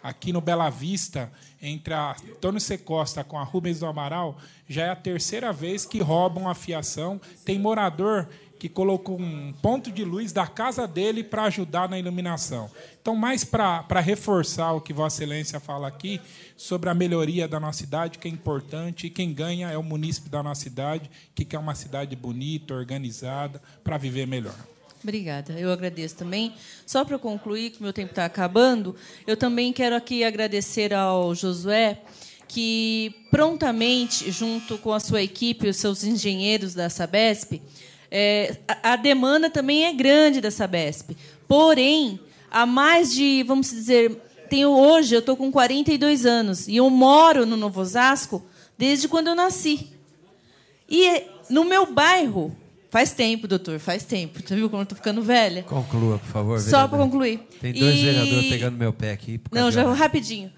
Aqui no Bela Vista, entre a Antônio C. Costa com a Rubens do Amaral, já é a terceira vez que roubam a fiação. Tem morador que colocou um ponto de luz da casa dele para ajudar na iluminação. Então, mais para reforçar o que Vossa Excelência fala aqui sobre a melhoria da nossa cidade, que é importante, e quem ganha é o munícipe da nossa cidade, que quer uma cidade bonita, organizada, para viver melhor. Obrigada, eu agradeço também. Só para concluir, que meu tempo está acabando, eu também quero aqui agradecer ao Josué, que prontamente, junto com a sua equipe, os seus engenheiros da Sabesp, é, a, a demanda também é grande da Sabesp. Porém, há mais de, vamos dizer, tenho hoje, eu estou com 42 anos e eu moro no Novo Osasco desde quando eu nasci. E no meu bairro, faz tempo, doutor, faz tempo. Você viu como eu estou ficando velha? Conclua, por favor. Só para concluir. Tem dois e... vereadores pegando meu pé aqui. Não, já vou rapidinho.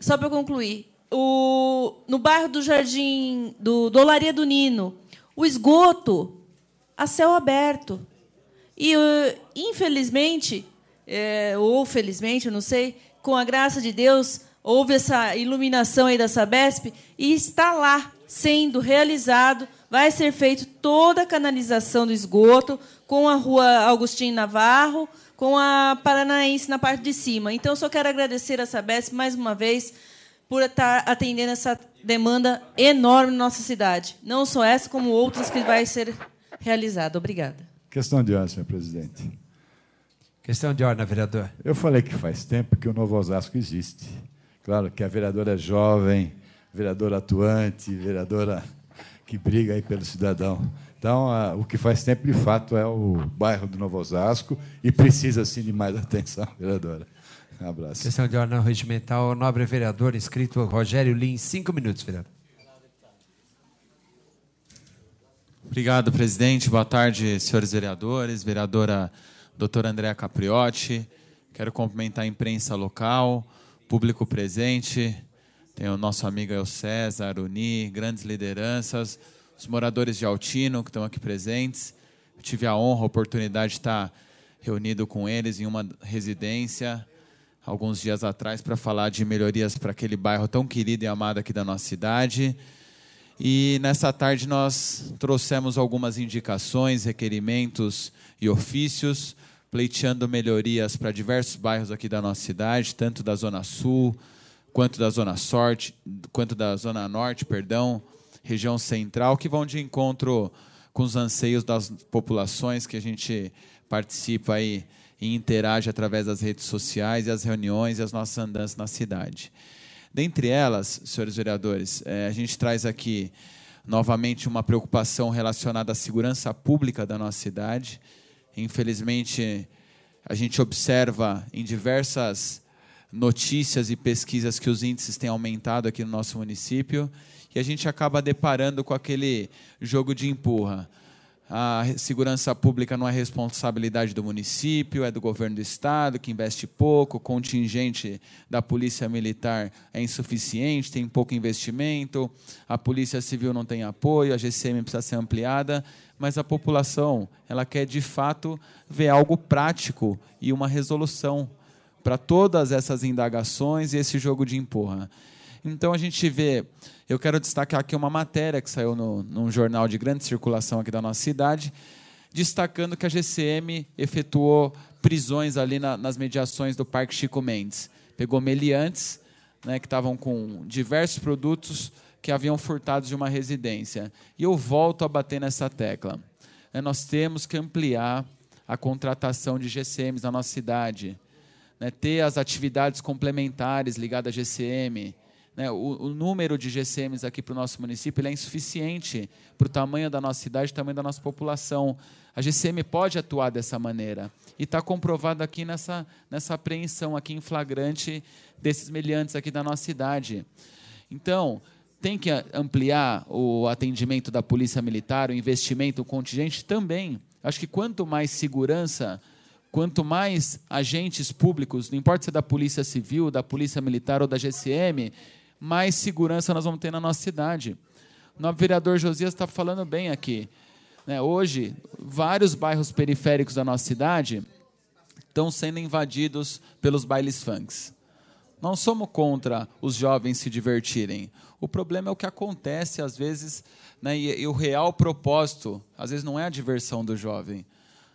Só para concluir. O... No bairro do Jardim do, do Olaria do Nino, o esgoto a céu aberto. E, uh, infelizmente, é, ou felizmente, eu não sei, com a graça de Deus, houve essa iluminação aí da Sabesp e está lá sendo realizado, vai ser feito toda a canalização do esgoto com a rua Agostinho Navarro, com a Paranaense na parte de cima. Então, só quero agradecer a Sabesp mais uma vez por estar atendendo essa demanda enorme na nossa cidade. Não só essa, como outras que vai ser realizada. Obrigada. Questão de ordem, senhor presidente. Questão de ordem, vereador. Eu falei que faz tempo que o Novo Osasco existe. Claro que a vereadora é jovem, vereadora atuante, vereadora que briga aí pelo cidadão. Então, o que faz tempo, de fato, é o bairro do Novo Osasco e precisa, sim, de mais atenção, vereadora. Um abraço. Questão de ordem regimental, nobre vereador inscrito Rogério Lins. Cinco minutos, vereador. Obrigado, presidente. Boa tarde, senhores vereadores, vereadora doutora Andréa Capriotti. Quero cumprimentar a imprensa local, público presente, tem o nosso amigo El César, Uni, grandes lideranças, os moradores de Altino que estão aqui presentes. Eu tive a honra, a oportunidade de estar reunido com eles em uma residência alguns dias atrás para falar de melhorias para aquele bairro tão querido e amado aqui da nossa cidade. E nessa tarde nós trouxemos algumas indicações, requerimentos e ofícios, pleiteando melhorias para diversos bairros aqui da nossa cidade, tanto da Zona Sul quanto da Zona Sorte, quanto da Zona Norte, perdão, região central, que vão de encontro com os anseios das populações que a gente participa aí e interage através das redes sociais e as reuniões e as nossas andanças na cidade. Dentre elas, senhores vereadores, é, a gente traz aqui novamente uma preocupação relacionada à segurança pública da nossa cidade. Infelizmente, a gente observa em diversas notícias e pesquisas que os índices têm aumentado aqui no nosso município e a gente acaba deparando com aquele jogo de empurra a segurança pública não é responsabilidade do município, é do governo do estado, que investe pouco, o contingente da polícia militar é insuficiente, tem pouco investimento, a polícia civil não tem apoio, a GCM precisa ser ampliada, mas a população, ela quer de fato ver algo prático e uma resolução para todas essas indagações e esse jogo de empurra. Então a gente vê, eu quero destacar aqui uma matéria que saiu no, num jornal de grande circulação aqui da nossa cidade, destacando que a GCM efetuou prisões ali na, nas mediações do Parque Chico Mendes. Pegou meliantes, né, que estavam com diversos produtos que haviam furtado de uma residência. E eu volto a bater nessa tecla. É, nós temos que ampliar a contratação de GCMs na nossa cidade, né, ter as atividades complementares ligadas à GCM, né, o, o, número de GCMs aqui para o nosso município é insuficiente para o tamanho da nossa cidade, o tamanho da nossa população. A GCM pode atuar dessa maneira. E está comprovado aqui nessa, nessa apreensão aqui em flagrante desses meliantes aqui da nossa cidade. Então, tem que ampliar o atendimento da polícia militar, o investimento, o contingente também. Acho que quanto mais segurança, quanto mais agentes públicos, não importa se é da Polícia Civil, da Polícia Militar ou da GCM, mais segurança nós vamos ter na nossa cidade. O nosso vereador Josias está falando bem aqui. Né? Hoje, vários bairros periféricos da nossa cidade estão sendo invadidos pelos bailes funks. Não somos contra os jovens se divertirem. O problema é o que acontece, às vezes, né? e, e o real propósito, às vezes, não é a diversão do jovem.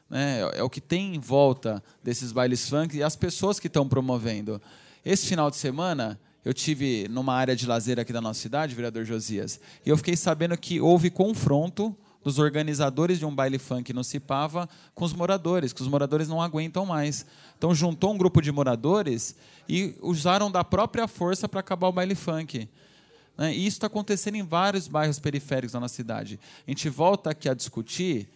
Né? É, é o que tem em volta desses bailes funk e as pessoas que estão promovendo. Esse final de semana, eu tive numa área de lazer aqui da nossa cidade, vereador Josias, e eu fiquei sabendo que houve confronto dos organizadores de um baile funk no Cipava com os moradores, que os moradores não aguentam mais. Então juntou um grupo de moradores e usaram da própria força para acabar o baile funk. Né? E isso está acontecendo em vários bairros periféricos da nossa cidade. A gente volta aqui a discutir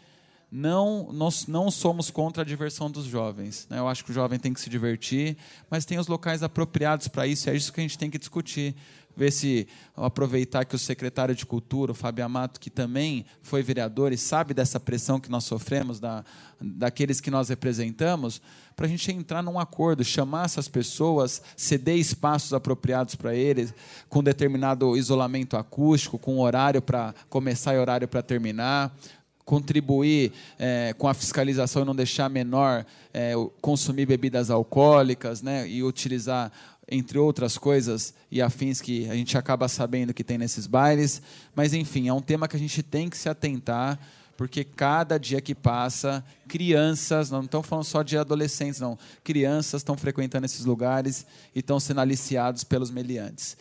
não nós não somos contra a diversão dos jovens. Né? Eu acho que o jovem tem que se divertir, mas tem os locais apropriados para isso, e é isso que a gente tem que discutir. Ver se aproveitar que o secretário de Cultura, o Fábio Amato, que também foi vereador e sabe dessa pressão que nós sofremos, da, daqueles que nós representamos, para a gente entrar num acordo, chamar essas pessoas, ceder espaços apropriados para eles, com determinado isolamento acústico, com horário para começar e horário para terminar contribuir é, com a fiscalização e não deixar menor é, consumir bebidas alcoólicas né, e utilizar, entre outras coisas e afins que a gente acaba sabendo que tem nesses bailes. Mas, enfim, é um tema que a gente tem que se atentar, porque cada dia que passa, crianças, não estão falando só de adolescentes, não, crianças estão frequentando esses lugares e estão sendo aliciados pelos meliantes.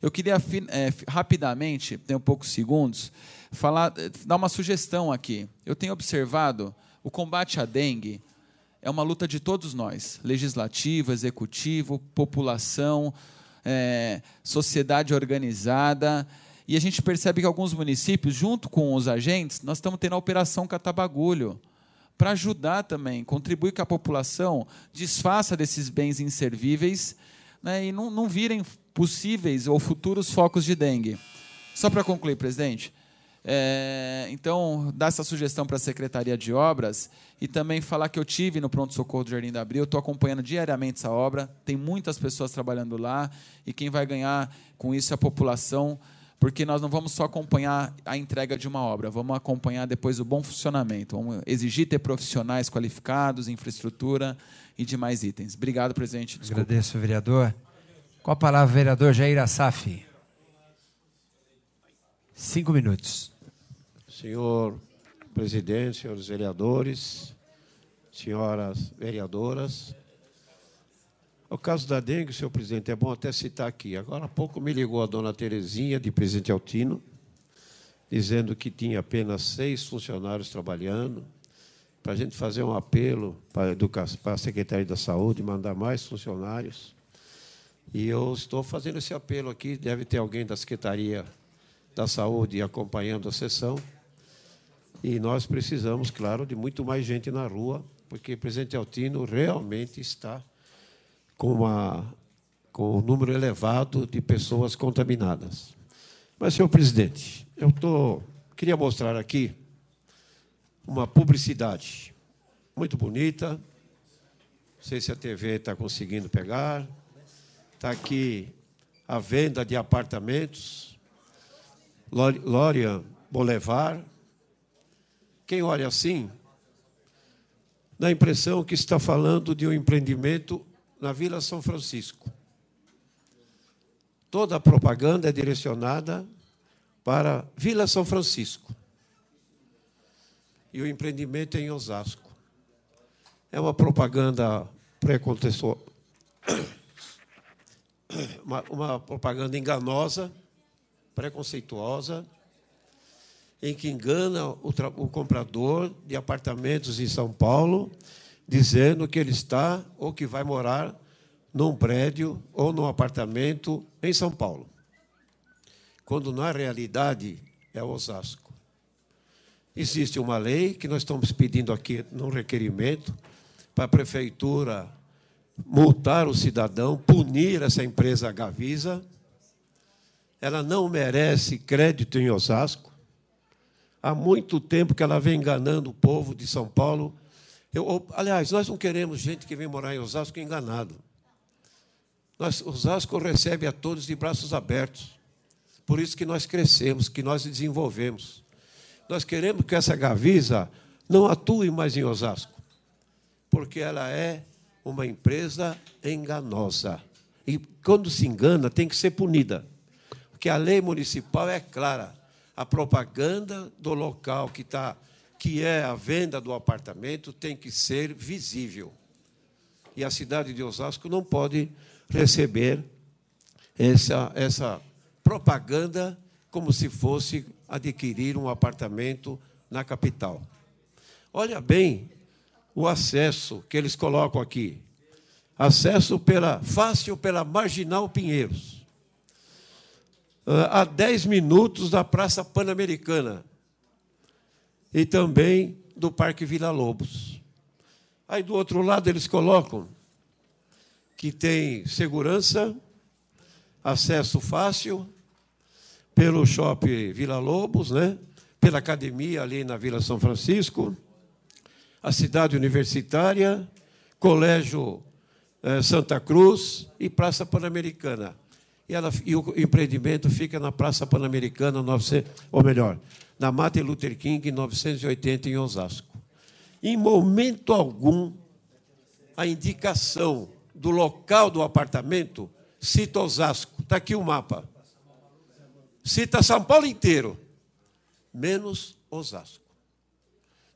Eu queria, é, rapidamente, tem um poucos segundos, falar, eh, dar uma sugestão aqui. Eu tenho observado o combate à dengue é uma luta de todos nós, legislativo, executivo, população, é, sociedade organizada. E a gente percebe que alguns municípios, junto com os agentes, nós estamos tendo a Operação Catabagulho, para ajudar também, contribuir que a população desfaça desses bens inservíveis né, e não, não virem possíveis ou futuros focos de dengue. Só para concluir, presidente, é, então, dar essa sugestão para a Secretaria de Obras e também falar que eu tive no Pronto Socorro do Jardim da Abril, estou acompanhando diariamente essa obra, tem muitas pessoas trabalhando lá e quem vai ganhar com isso é a população, porque nós não vamos só acompanhar a entrega de uma obra, vamos acompanhar depois o bom funcionamento, vamos exigir ter profissionais qualificados, infraestrutura e demais itens. Obrigado, presidente. Desculpa. Agradeço, vereador. Qual a palavra, vereador Jair Assaf? Cinco minutos. Senhor presidente, senhores vereadores, senhoras vereadoras, o caso da dengue, senhor presidente, é bom até citar aqui. Agora há pouco me ligou a dona Terezinha, de Presidente Altino, dizendo que tinha apenas seis funcionários trabalhando, para a gente fazer um apelo para, para a Secretaria da Saúde, mandar mais funcionários. E eu estou fazendo esse apelo aqui, deve ter alguém da Secretaria da Saúde acompanhando a sessão. E nós precisamos, claro, de muito mais gente na rua, porque Presidente Altino realmente está com, uma, com um número elevado de pessoas contaminadas. Mas, senhor presidente, eu tô, queria mostrar aqui uma publicidade muito bonita. Não sei se a TV está conseguindo pegar. Está aqui a venda de apartamentos Lória Boulevard. Quem olha assim, dá a impressão que está falando de um empreendimento na Vila São Francisco. Toda a propaganda é direcionada para Vila São Francisco. E o empreendimento é em Osasco. É uma propaganda precontextual, uma, uma propaganda enganosa preconceituosa em que engana o, o comprador de apartamentos em São Paulo, dizendo que ele está ou que vai morar num prédio ou num apartamento em São Paulo, quando na realidade é Osasco. Existe uma lei que nós estamos pedindo aqui num requerimento para a prefeitura multar o cidadão, punir essa empresa Gavisa ela não merece crédito em Osasco. Há muito tempo que ela vem enganando o povo de São Paulo. Eu, aliás, nós não queremos gente que vem morar em Osasco enganado. Nós, Osasco recebe a todos de braços abertos. Por isso que nós crescemos, que nós desenvolvemos. Nós queremos que essa Gavisa não atue mais em Osasco, porque ela é uma empresa enganosa. E quando se engana, tem que ser punida. Porque a lei municipal é clara. A propaganda do local que, está que é a venda do apartamento tem que ser visível. E a cidade de Osasco não pode receber essa, essa propaganda como se fosse adquirir um apartamento na capital. Olha bem o acesso que eles colocam aqui: acesso pela fácil pela Marginal Pinheiros. Ah, a 10 minutos da Praça Pan-Americana e também do Parque Vila Lobos. Aí do outro lado eles colocam que tem segurança, acesso fácil pelo shopping Vila Lobos, né? pela academia ali na Vila São Francisco, a cidade universitária, Colégio eh, Santa Cruz e Praça Pan-Americana e, ela, e o empreendimento fica na Praça Pan-Americana, 900, ou melhor, na Martin Luther King, 980, em Osasco. Em momento algum, a indicação do local do apartamento cita Osasco. Está aqui o mapa. Cita São Paulo inteiro, menos Osasco.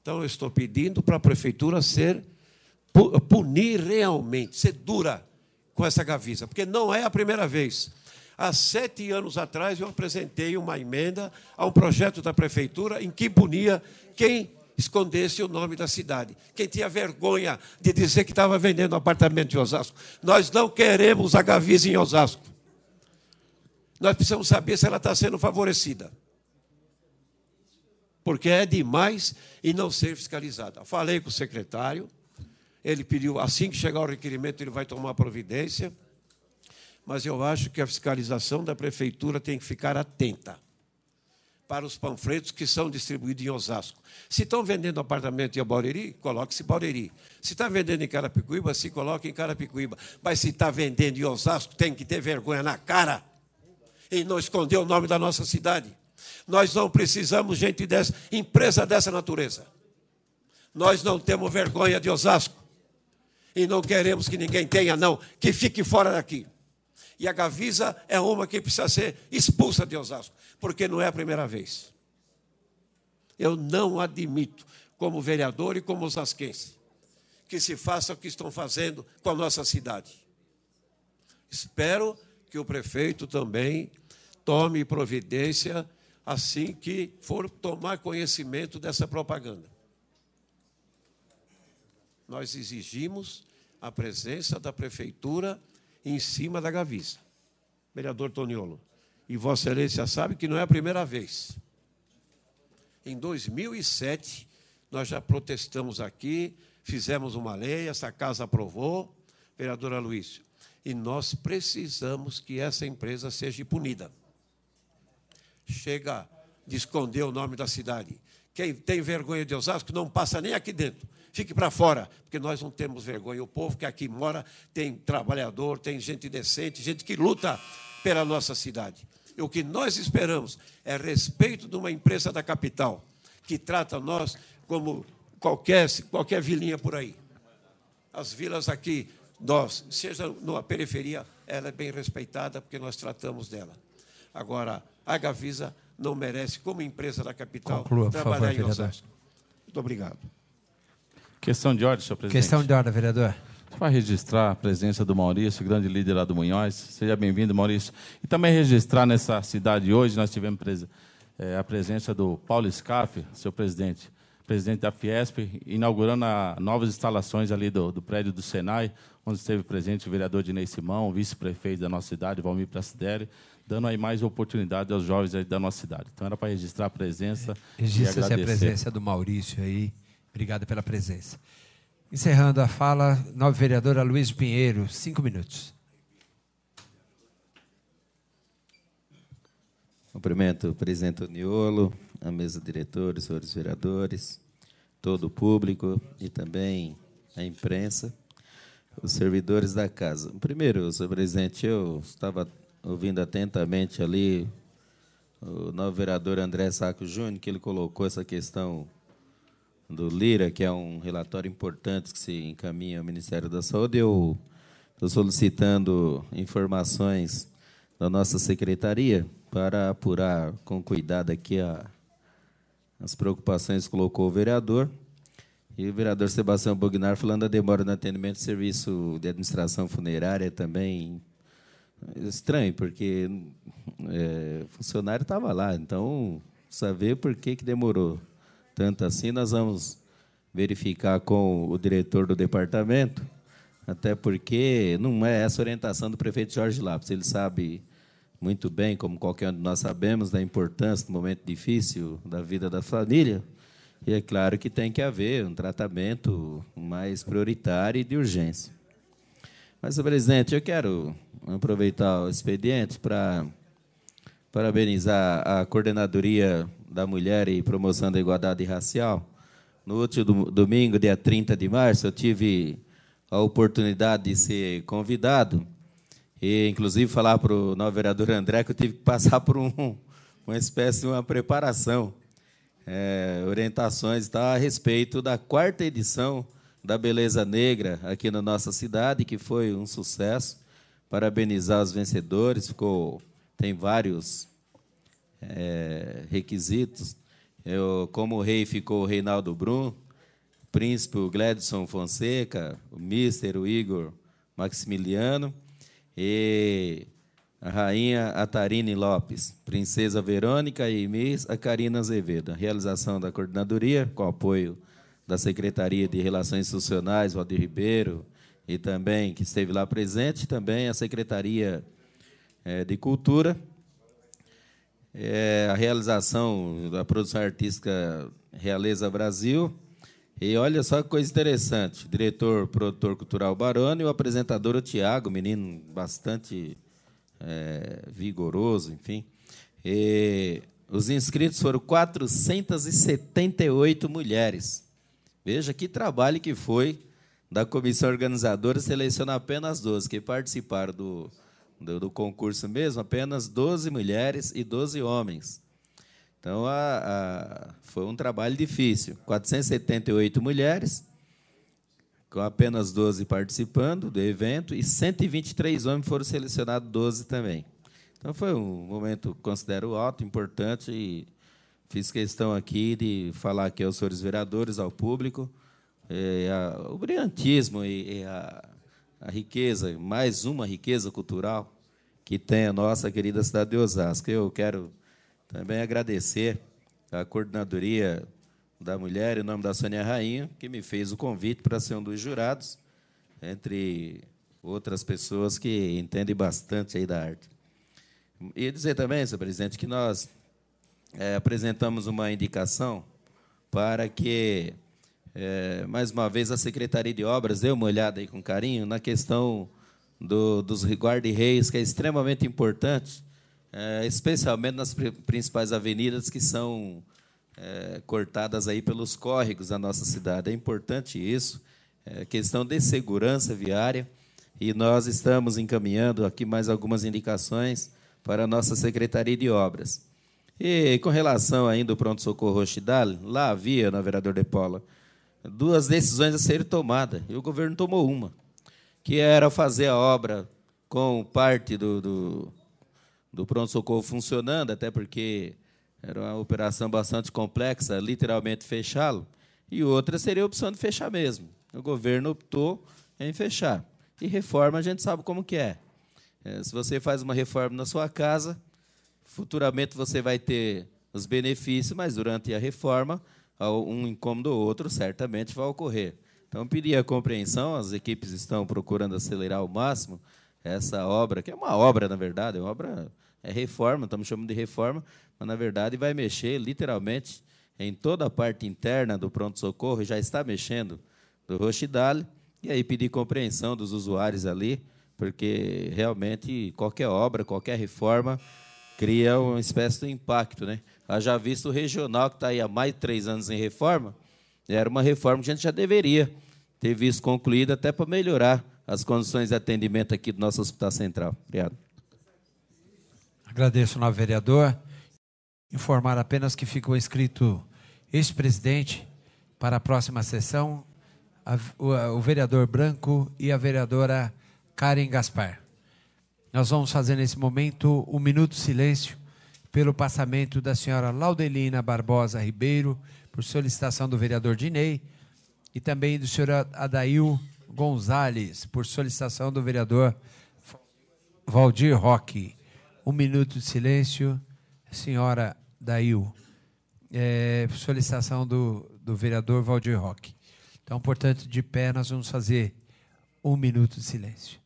Então, eu estou pedindo para a prefeitura ser punir realmente, ser dura com essa gavisa, porque não é a primeira vez. Há sete anos atrás, eu apresentei uma emenda a um projeto da prefeitura em que punia quem escondesse o nome da cidade, quem tinha vergonha de dizer que estava vendendo apartamento em Osasco. Nós não queremos a Gavisa em Osasco. Nós precisamos saber se ela está sendo favorecida. Porque é demais e não ser fiscalizada. Falei com o secretário, ele pediu, assim que chegar o requerimento, ele vai tomar providência mas eu acho que a fiscalização da prefeitura tem que ficar atenta para os panfletos que são distribuídos em Osasco. Se estão vendendo apartamento em Baureri, coloque-se Baureri. Se está vendendo em Carapicuíba, se coloque em Carapicuíba. Mas se está vendendo em Osasco, tem que ter vergonha na cara e não esconder o nome da nossa cidade. Nós não precisamos gente dessa, empresa dessa natureza. Nós não temos vergonha de Osasco. E não queremos que ninguém tenha, não, que fique fora daqui. E a Gavisa é uma que precisa ser expulsa de Osasco, porque não é a primeira vez. Eu não admito, como vereador e como osasquense, que se faça o que estão fazendo com a nossa cidade. Espero que o prefeito também tome providência assim que for tomar conhecimento dessa propaganda. Nós exigimos a presença da prefeitura em cima da Gavisa. Vereador Toniolo. E Vossa Excelência sabe que não é a primeira vez. Em 2007, nós já protestamos aqui, fizemos uma lei, essa casa aprovou, vereadora Luísio. E nós precisamos que essa empresa seja punida. Chega de esconder o nome da cidade. Quem tem vergonha de Osasco não passa nem aqui dentro fique para fora, porque nós não temos vergonha. O povo que aqui mora tem trabalhador, tem gente decente, gente que luta pela nossa cidade. E o que nós esperamos é respeito de uma empresa da capital, que trata nós como qualquer, qualquer vilinha por aí. As vilas aqui, nós, seja numa periferia, ela é bem respeitada, porque nós tratamos dela. Agora, a Gavisa não merece, como empresa da capital, Conclua, trabalhar favor, em Osasco. Muito obrigado. Questão de ordem, senhor presidente. Questão de ordem, vereador. Para registrar a presença do Maurício, grande líder lá do Munhoz. Seja bem-vindo, Maurício. E também registrar nessa cidade hoje, nós tivemos eh, a presença do Paulo Scarfe, seu presidente, presidente da Fiesp, inaugurando novas instalações ali do, do, prédio do Senai, onde esteve presente o vereador Dinei Simão, vice-prefeito da nossa cidade, Valmir Prassidelli, dando aí mais oportunidade aos jovens da nossa cidade. Então era para registrar a presença. Registra-se a presença do Maurício aí. Obrigado pela presença. Encerrando a fala, nova vereadora Luiz Pinheiro, cinco minutos. Cumprimento o presidente Oniolo, a mesa diretora, os senhores vereadores, todo o público e também a imprensa, os servidores da casa. Primeiro, senhor presidente, eu estava ouvindo atentamente ali o novo vereador André Saco Júnior, que ele colocou essa questão do Lira, que é um relatório importante que se encaminha ao Ministério da Saúde, eu estou solicitando informações da nossa secretaria para apurar com cuidado aqui a, as preocupações que colocou o vereador. E o vereador Sebastião Bognar falando da demora no atendimento de serviço de administração funerária também. Estranho, porque é, funcionário estava lá, então saber por que, que demorou. Tanto assim, nós vamos verificar com o diretor do departamento, até porque não é essa orientação do prefeito Jorge Lápis. Ele sabe muito bem, como qualquer um de nós sabemos, da importância do momento difícil da vida da família. E é claro que tem que haver um tratamento mais prioritário e de urgência. Mas, presidente, eu quero aproveitar o expediente para parabenizar a Coordenadoria da Mulher e Promoção da Igualdade Racial. No último domingo, dia 30 de março, eu tive a oportunidade de ser convidado e, inclusive, falar para o novo vereador André que eu tive que passar por um, uma espécie de uma preparação, é, orientações tá, a respeito da quarta edição da Beleza Negra aqui na nossa cidade, que foi um sucesso. Parabenizar os vencedores, ficou tem vários é, requisitos. Eu, como rei ficou o Reinaldo Brum, príncipe o Gledson Fonseca, o mister o Igor Maximiliano e a rainha Atarine Lopes, princesa Verônica e miss a Karina Azevedo. realização da coordenadoria com apoio da Secretaria de Relações Institucionais, Valdir Ribeiro, e também que esteve lá presente, também a Secretaria é, de Cultura. É a realização da produção artística Realeza Brasil. E olha só que coisa interessante: diretor, produtor cultural Barone e o apresentador o Tiago, menino bastante é, vigoroso, enfim. E os inscritos foram 478 mulheres. Veja que trabalho que foi da comissão organizadora selecionar apenas 12 que participaram do, do, do concurso mesmo, apenas 12 mulheres e 12 homens. Então, a, a, foi um trabalho difícil. 478 mulheres, com apenas 12 participando do evento, e 123 homens foram selecionados, 12 também. Então, foi um momento, considero alto, importante, e fiz questão aqui de falar aqui aos senhores vereadores, ao público, é, a, o brilhantismo e, e a riqueza, mais uma riqueza cultural que tem a nossa querida cidade de Osasco. Eu quero também agradecer à coordenadoria da mulher, em nome da Sônia Rainha, que me fez o convite para ser um dos jurados, entre outras pessoas que entendem bastante aí da arte. E dizer também, senhor presidente, que nós é, apresentamos uma indicação para que, é, mais uma vez, a Secretaria de Obras dê uma olhada aí com carinho na questão do, dos guarda-reis, que é extremamente importante, é, especialmente nas principais avenidas que são é, cortadas aí pelos córregos da nossa cidade. É importante isso, é questão de segurança viária, e nós estamos encaminhando aqui mais algumas indicações para a nossa Secretaria de Obras. E com relação ainda ao pronto-socorro Rochidale, lá havia, na vereador De Paula, duas decisões a serem tomadas, e o governo tomou uma que era fazer a obra com parte do, do, do pronto-socorro funcionando, até porque era uma operação bastante complexa, literalmente fechá-lo, e outra seria a opção de fechar mesmo. O governo optou em fechar. E reforma a gente sabe como que é. é se você faz uma reforma na sua casa, futuramente você vai ter os benefícios, mas durante a reforma, um incômodo ou outro certamente vai ocorrer. Então, pedir a compreensão, as equipes estão procurando acelerar ao máximo essa obra, que é uma obra, na verdade, é uma obra, é reforma, estamos chamando de reforma, mas, na verdade, vai mexer, literalmente, em toda a parte interna do pronto-socorro, já está mexendo, do Rochidale, e aí pedir compreensão dos usuários ali, porque, realmente, qualquer obra, qualquer reforma, cria uma espécie de impacto. Né? já visto o regional, que está aí há mais de três anos em reforma, era uma reforma que a gente já deveria ter visto concluída, até para melhorar as condições de atendimento aqui do nosso Hospital Central. Obrigado. Agradeço ao vereador. Informar apenas que ficou escrito, ex-presidente para a próxima sessão, o, o vereador Branco e a vereadora Karen Gaspar. Nós vamos fazer nesse momento um minuto de silêncio pelo passamento da senhora Laudelina Barbosa Ribeiro, por solicitação do vereador Dinei, e também do senhor Adail Gonzalez, por solicitação do vereador Valdir Roque. Um minuto de silêncio, senhora Adail, é, por solicitação do, do vereador Valdir Roque. Então, portanto, de pé, nós vamos fazer um minuto de silêncio.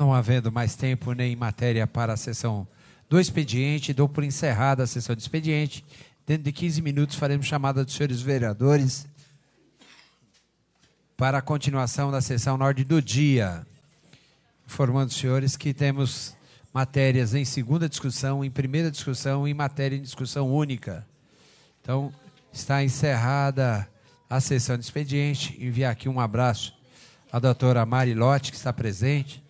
Não havendo mais tempo nem matéria para a sessão do expediente, dou por encerrada a sessão de expediente. Dentro de 15 minutos faremos chamada dos senhores vereadores para a continuação da sessão na ordem do dia. Informando os senhores que temos matérias em segunda discussão, em primeira discussão e matéria em discussão única. Então, está encerrada a sessão de expediente. Enviar aqui um abraço à doutora Mari Lotti, que está presente,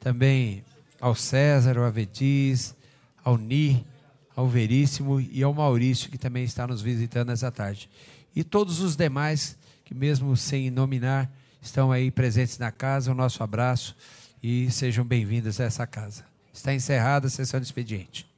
também ao César, ao Avediz, ao Ni, ao Veríssimo e ao Maurício, que também está nos visitando essa tarde. E todos os demais, que mesmo sem nominar, estão aí presentes na casa, o nosso abraço e sejam bem-vindos a essa casa. Está encerrada a sessão de expediente.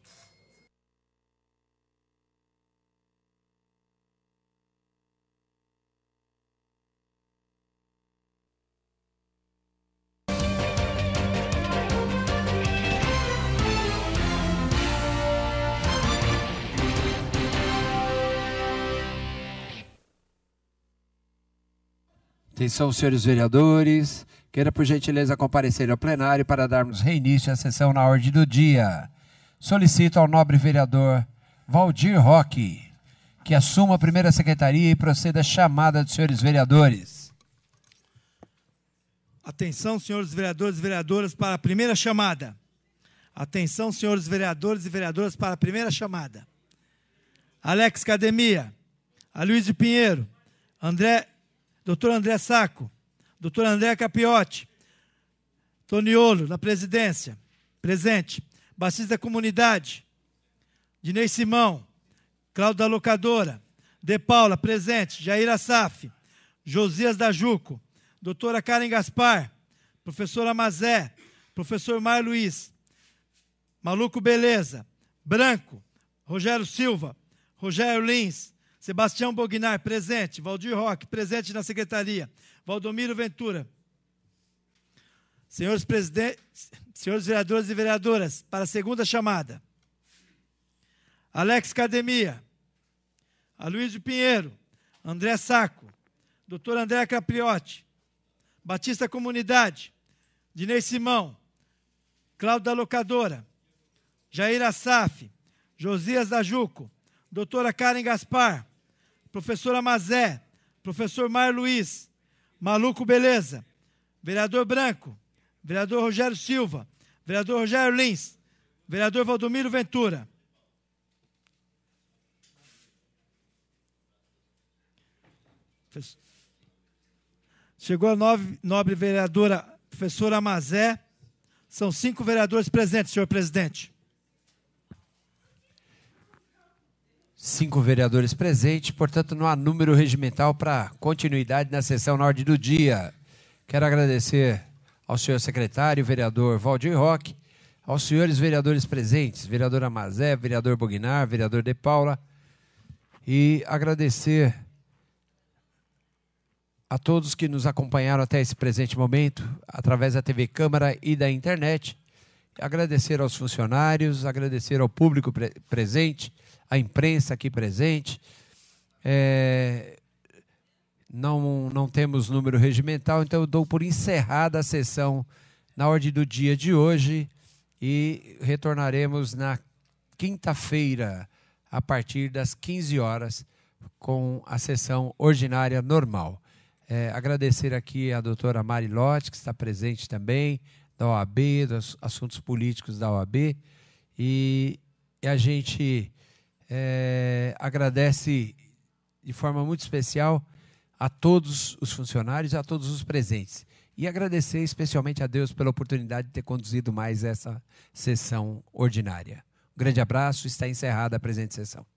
Atenção, senhores vereadores. Queira, por gentileza, comparecer ao plenário para darmos reinício à sessão na ordem do dia. Solicito ao nobre vereador Valdir Roque que assuma a primeira secretaria e proceda à chamada dos senhores vereadores. Atenção, senhores vereadores e vereadoras, para a primeira chamada. Atenção, senhores vereadores e vereadoras, para a primeira chamada. Alex Academia, Aloysio Pinheiro, André doutor André Saco, doutor André Capiotti, Toniolo, na presidência, presente, Bacis da Comunidade, Dinei Simão, Cláudio da Locadora, De Paula, presente, Jair Assaf, Josias da Juco, doutora Karen Gaspar, professora Mazé, professor Mar Luiz, Maluco Beleza, Branco, Rogério Silva, Rogério Lins, Sebastião Bognar, presente. Valdir Roque, presente na secretaria. Valdomiro Ventura. Senhores, presidentes, senhores vereadores e vereadoras, para a segunda chamada. Alex Academia. Aloysio Pinheiro. André Saco. Doutor André Capriotti. Batista Comunidade. Dinei Simão. Cláudio da Locadora. Jair Assaf. Josias da Juco. Doutora Karen Gaspar professor Amazé, professor Mário Luiz, Maluco Beleza, vereador Branco, vereador Rogério Silva, vereador Rogério Lins, vereador Valdomiro Ventura. Chegou a nove, nobre vereadora professora Amazé. São cinco vereadores presentes, senhor presidente. Cinco vereadores presentes, portanto, não há número regimental para continuidade na sessão na ordem do dia. Quero agradecer ao senhor secretário, vereador Valdir Roque, aos senhores vereadores presentes, vereador Amazé, vereador Bognar, vereador De Paula, e agradecer a todos que nos acompanharam até esse presente momento, através da TV Câmara e da internet. Agradecer aos funcionários, agradecer ao público pre presente, a imprensa aqui presente. É, não, não temos número regimental, então eu dou por encerrada a sessão na ordem do dia de hoje e retornaremos na quinta-feira, a partir das 15 horas, com a sessão ordinária normal. É, agradecer aqui a doutora Mari Lotti, que está presente também, da OAB, dos assuntos políticos da OAB, e, e a gente é, agradece de forma muito especial a todos os funcionários, a todos os presentes. E agradecer especialmente a Deus pela oportunidade de ter conduzido mais essa sessão ordinária. Um grande abraço, está encerrada a presente sessão.